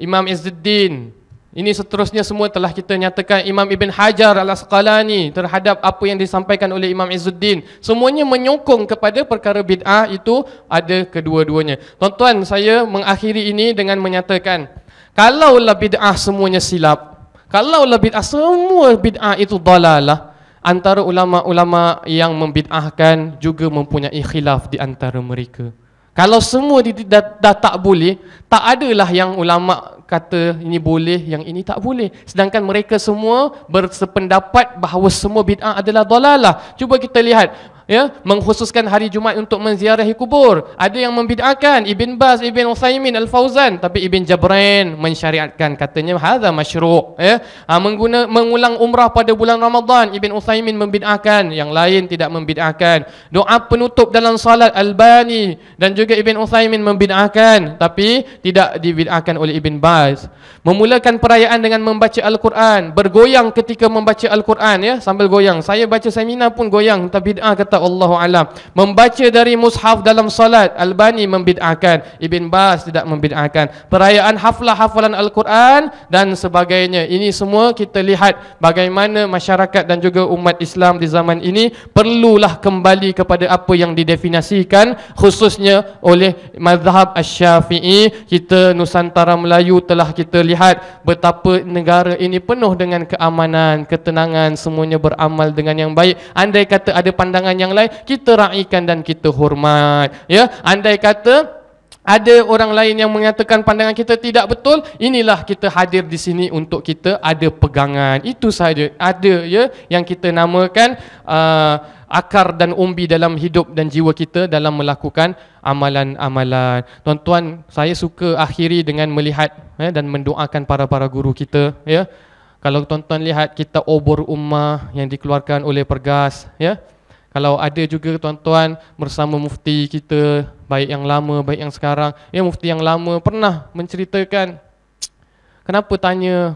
Imam Izzuddin, ini seterusnya semua telah kita nyatakan Imam Ibn Hajar al-Asqalani terhadap apa yang disampaikan oleh Imam Izzuddin. Semuanya menyokong kepada perkara bid'ah itu ada kedua-duanya. Tuan-tuan, saya mengakhiri ini dengan menyatakan kalaulah bid'ah semuanya silap, kalaulah bid'ah semua bid'ah itu dalalah, antara ulama-ulama yang membid'ahkan juga mempunyai khilaf di antara mereka. Kalau semua dah, tak boleh, tak adalah yang ulama kata ini boleh, yang ini tak boleh. Sedangkan mereka semua bersependapat bahawa semua bid'ah adalah dolalah. Cuba kita lihat. Ya, mengkhususkan hari Jumaat untuk menziarahi kubur. Ada yang membid'ahkan Ibn Bas, Ibn Uthaymin, al Fauzan, Tapi Ibn Jabran mensyariatkan. Katanya, hadha masyruq. Ya, ha, mengguna, mengulang umrah pada bulan Ramadan. Ibn Uthaymin membid'ahkan. Yang lain tidak membid'ahkan. Doa penutup dalam salat Al-Bani. Dan juga Ibn Uthaymin membid'ahkan. Tapi, tidak dibidahkan oleh Ibn Baz memulakan perayaan dengan membaca Al-Quran bergoyang ketika membaca Al-Quran ya sambil goyang saya baca seminar pun goyang tapi bid'ah kata Allah Alam membaca dari mushaf dalam salat Al-Bani membid'ahkan Ibn Baz tidak membid'ahkan perayaan hafla hafalan Al-Quran dan sebagainya ini semua kita lihat bagaimana masyarakat dan juga umat Islam di zaman ini perlulah kembali kepada apa yang didefinisikan khususnya oleh mazhab Ash-Shafi'i kita Nusantara Melayu telah kita lihat betapa negara ini penuh dengan keamanan, ketenangan, semuanya beramal dengan yang baik. Andai kata ada pandangan yang lain, kita raikan dan kita hormat. Ya, andai kata ada orang lain yang mengatakan pandangan kita tidak betul, inilah kita hadir di sini untuk kita ada pegangan. Itu saja. Ada ya yang kita namakan uh, akar dan umbi dalam hidup dan jiwa kita dalam melakukan amalan-amalan. Tuan-tuan, saya suka akhiri dengan melihat ya, dan mendoakan para-para guru kita. Ya. Kalau tuan-tuan lihat kita obor ummah yang dikeluarkan oleh Pergas. Ya. Kalau ada juga tuan-tuan bersama mufti kita, baik yang lama, baik yang sekarang. Ya, mufti yang lama pernah menceritakan kenapa tanya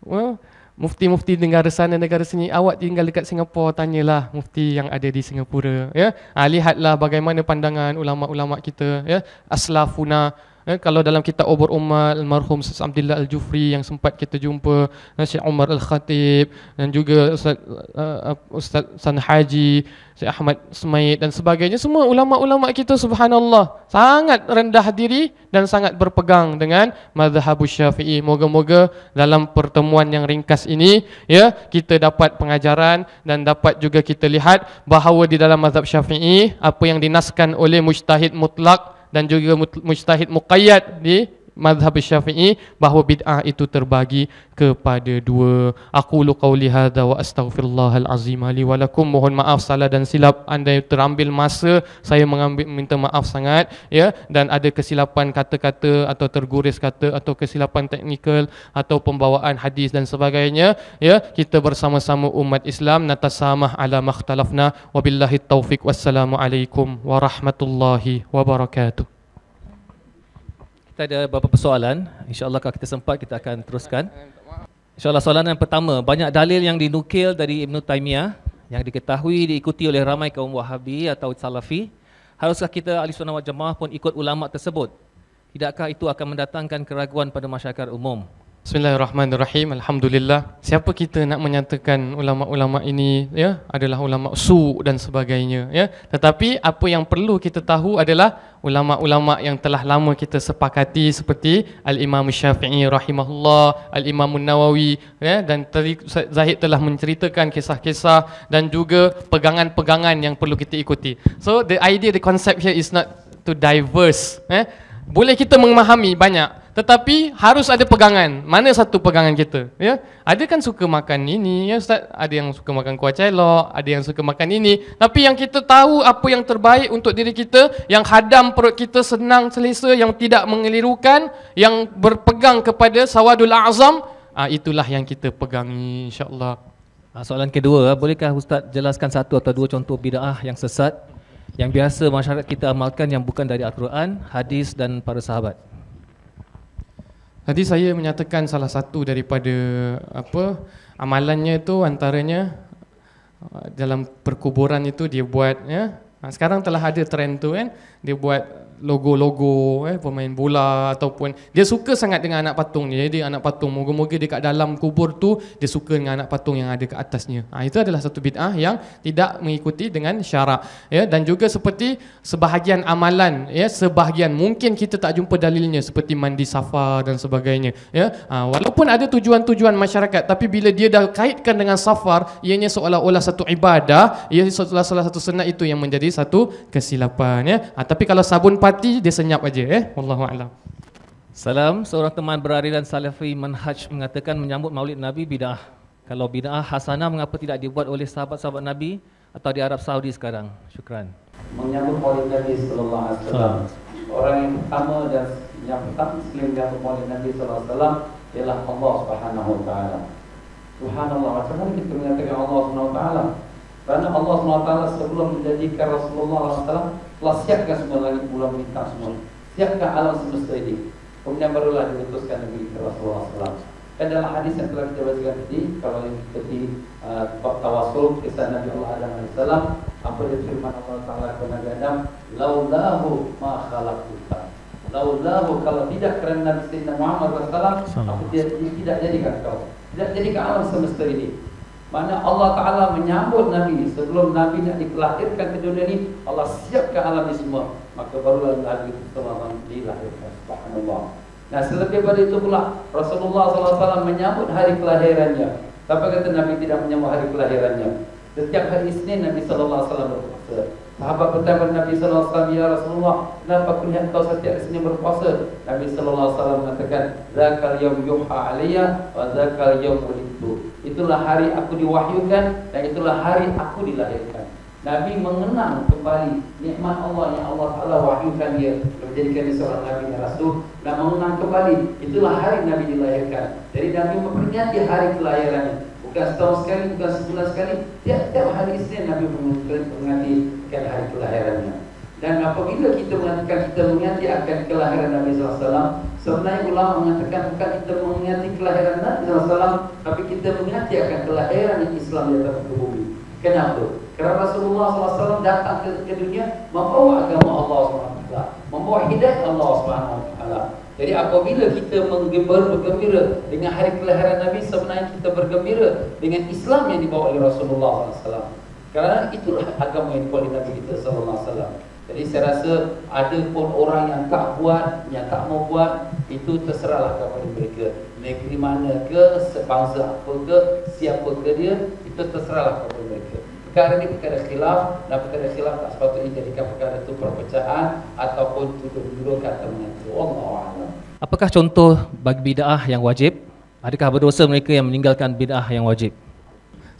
well, mufti-mufti negara sana negara sini awak tinggal dekat Singapura tanyalah mufti yang ada di Singapura ya ha, lihatlah bagaimana pandangan ulama-ulama kita ya aslafuna Eh, kalau dalam kitab Obor Umar, Almarhum Ustaz Abdullah Al-Jufri yang sempat kita jumpa, eh, Syed Umar Al-Khatib, dan juga Ustaz, uh, Ustaz San Haji, Syed Ahmad Semait dan sebagainya. Semua ulama-ulama kita subhanallah sangat rendah diri dan sangat berpegang dengan mazhab syafi'i. Moga-moga dalam pertemuan yang ringkas ini, ya kita dapat pengajaran dan dapat juga kita lihat bahawa di dalam mazhab syafi'i, apa yang dinaskan oleh mujtahid mutlak, dan juga mujtahid muqayyad di Madhab Syafi'i bahawa bid'ah itu terbagi kepada dua. Aku lu qauli hadza wa astaghfirullahal azim li Walakum Mohon maaf salah dan silap andai terambil masa saya mengambil minta maaf sangat ya dan ada kesilapan kata-kata atau terguris kata atau kesilapan teknikal atau pembawaan hadis dan sebagainya ya kita bersama-sama umat Islam nata natasamah ala makhtalafna wabillahi taufik wassalamu alaikum warahmatullahi wabarakatuh. Kita ada beberapa persoalan. InsyaAllah kalau kita sempat kita akan teruskan. InsyaAllah soalan yang pertama. Banyak dalil yang dinukil dari Ibn Taymiyah yang diketahui diikuti oleh ramai kaum Wahabi atau Salafi. Haruskah kita ahli sunnah wal pun ikut ulama' tersebut? Tidakkah itu akan mendatangkan keraguan pada masyarakat umum? Bismillahirrahmanirrahim. Alhamdulillah. Siapa kita nak menyatakan ulama-ulama ini ya adalah ulama su dan sebagainya ya. Tetapi apa yang perlu kita tahu adalah ulama-ulama yang telah lama kita sepakati seperti Al-Imam Syafi'i rahimahullah, Al-Imam Nawawi ya dan Zahid telah menceritakan kisah-kisah dan juga pegangan-pegangan yang perlu kita ikuti. So the idea the concept here is not to diverse eh. Boleh kita memahami banyak tetapi harus ada pegangan. Mana satu pegangan kita? Ya. Ada kan suka makan ini, ya ustaz. Ada yang suka makan kuah celok, ada yang suka makan ini. Tapi yang kita tahu apa yang terbaik untuk diri kita, yang hadam perut kita senang selesa, yang tidak mengelirukan, yang berpegang kepada sawadul azam, ah, itulah yang kita pegangi Insyaallah. Ah, soalan kedua, ah, bolehkah ustaz jelaskan satu atau dua contoh bid'ah yang sesat yang biasa masyarakat kita amalkan yang bukan dari Al-Quran, hadis dan para sahabat? Tadi saya menyatakan salah satu daripada apa amalannya itu antaranya uh, dalam perkuburan itu dia buat ya. Sekarang telah ada trend tu kan dia buat logo-logo eh pemain bola ataupun dia suka sangat dengan anak patung ni. Jadi anak patung moga-moga dekat dalam kubur tu dia suka dengan anak patung yang ada ke atasnya. Ha, itu adalah satu bid'ah yang tidak mengikuti dengan syarak ya dan juga seperti sebahagian amalan ya sebahagian mungkin kita tak jumpa dalilnya seperti mandi safa dan sebagainya ya. Ha, walaupun ada tujuan-tujuan masyarakat tapi bila dia dah kaitkan dengan safar ianya seolah-olah satu ibadah ia seolah-olah satu senat itu yang menjadi satu kesilapan ya. Ha, tapi kalau sabun pada mati dia senyap aja eh wallahu alam salam seorang teman beraliran salafi manhaj mengatakan menyambut maulid nabi bidah kalau bidah hasanah mengapa tidak dibuat oleh sahabat-sahabat nabi atau di Arab Saudi sekarang syukran menyambut maulid nabi sallallahu alaihi wasallam orang yang pertama dan yang pertama sekali menyambut maulid nabi sallallahu alaihi wasallam ialah Allah subhanahu wa taala subhanallah macam mana kita mengatakan Allah subhanahu wa taala kerana Allah subhanahu wa taala sebelum menjadikan Rasulullah sallallahu telah siapkan semua langit bulan bintang semua siapkan alam semesta ini kemudian barulah diutuskan Nabi Rasulullah SAW dan dalam hadis yang telah kita bahaskan tadi kalau yang seperti uh, tawasul kisah Nabi Allah Adam AS apa dia firman Allah Ta'ala kepada Nabi Adam laulahu ma khalaqtuka laulahu kalau tidak kerana Nabi Muhammad SAW aku tidak, tidak jadikan kau tidak jadikan alam semesta ini mana Allah Ta'ala menyambut Nabi Sebelum Nabi nak dikelahirkan ke dunia ini Allah siapkan alam ini semua Maka barulah Nabi Tuhan dilahirkan Subhanallah Nah selebih daripada itu pula Rasulullah SAW menyambut hari kelahirannya Tapi kata Nabi tidak menyambut hari kelahirannya Setiap hari Isnin Nabi SAW berpuasa Sahabat bertanya kepada Nabi SAW Ya Rasulullah Kenapa lihat kau setiap Isnin berpuasa Nabi SAW mengatakan Zakal yawm yuha aliyah Wa zakal yawm ulibdu itulah hari aku diwahyukan dan itulah hari aku dilahirkan. Nabi mengenang kembali nikmat Allah yang Allah Taala wahyukan dia menjadikan dia seorang nabi dan rasul dan mengenang kembali itulah hari Nabi dilahirkan. Jadi Nabi memperingati hari kelahirannya. Bukan setahun sekali, bukan sebulan sekali. Tiap-tiap hari Isnin Nabi mengingatkan hari kelahirannya. Dan apabila kita mengatakan kita mengingati akan kelahiran Nabi SAW Sebenarnya ulama mengatakan bukan kita mengingati kelahiran Nabi SAW Tapi kita mengingati akan kelahiran Islam di atas bumi Kenapa? Kerana Rasulullah SAW datang ke, ke dunia membawa agama Allah SWT Membawa hidayah Allah SWT jadi apabila kita bergembira dengan hari kelahiran Nabi sebenarnya kita bergembira dengan Islam yang dibawa oleh Rasulullah SAW. Karena itulah agama yang dibawa oleh Nabi kita Sallallahu Alaihi Wasallam. Jadi saya rasa ada pun orang yang tak buat, yang tak mau buat, itu terserahlah kepada mereka. Negeri mana ke, sebangsa apa ke, siapa ke dia, itu terserahlah kepada mereka. Perkara ini perkara khilaf dan perkara khilaf tak sepatutnya jadikan perkara itu perpecahan ataupun tuduh-tuduhkan kemenangan. Allah Apakah contoh bagi bid'ah yang wajib? Adakah berdosa mereka yang meninggalkan bid'ah yang wajib?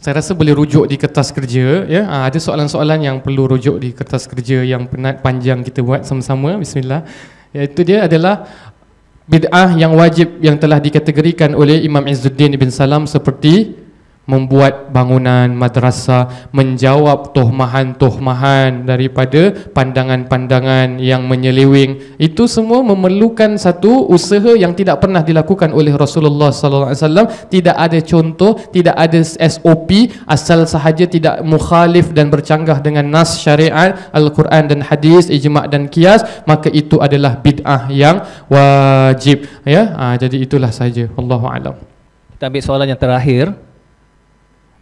saya rasa boleh rujuk di kertas kerja ya ha, ada soalan-soalan yang perlu rujuk di kertas kerja yang penat panjang kita buat sama-sama bismillah iaitu dia adalah bid'ah yang wajib yang telah dikategorikan oleh Imam Izzuddin bin Salam seperti membuat bangunan madrasah menjawab tohmahan-tohmahan daripada pandangan-pandangan yang menyeliwing itu semua memerlukan satu usaha yang tidak pernah dilakukan oleh Rasulullah sallallahu alaihi wasallam tidak ada contoh tidak ada SOP asal sahaja tidak mukhalif dan bercanggah dengan nas syariat al-Quran dan hadis ijma' dan kias maka itu adalah bid'ah yang wajib ya ha, jadi itulah saja wallahu alam kita ambil soalan yang terakhir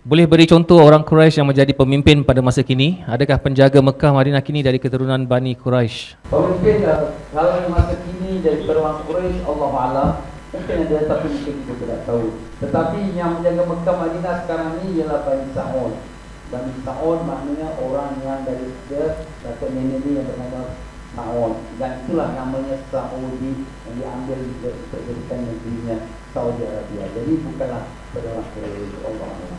boleh beri contoh orang Quraisy yang menjadi pemimpin pada masa kini? Adakah penjaga Mekah Madinah kini dari keturunan Bani Quraisy? Pemimpin kalau masa kini dari keturunan Quraisy, Allah Ta'ala mungkin ada tapi mungkin kita tidak tahu. Tetapi yang menjaga Mekah Madinah sekarang ini ialah Bani Sa'ud. Bani Sa'ud maknanya orang yang dari dia atau nenek yang bernama Sa'ud. Dan itulah namanya Saudi yang diambil untuk jadikan negerinya Saudi Arabia. Jadi bukanlah keturunan Quraisy, Allah Ta'ala.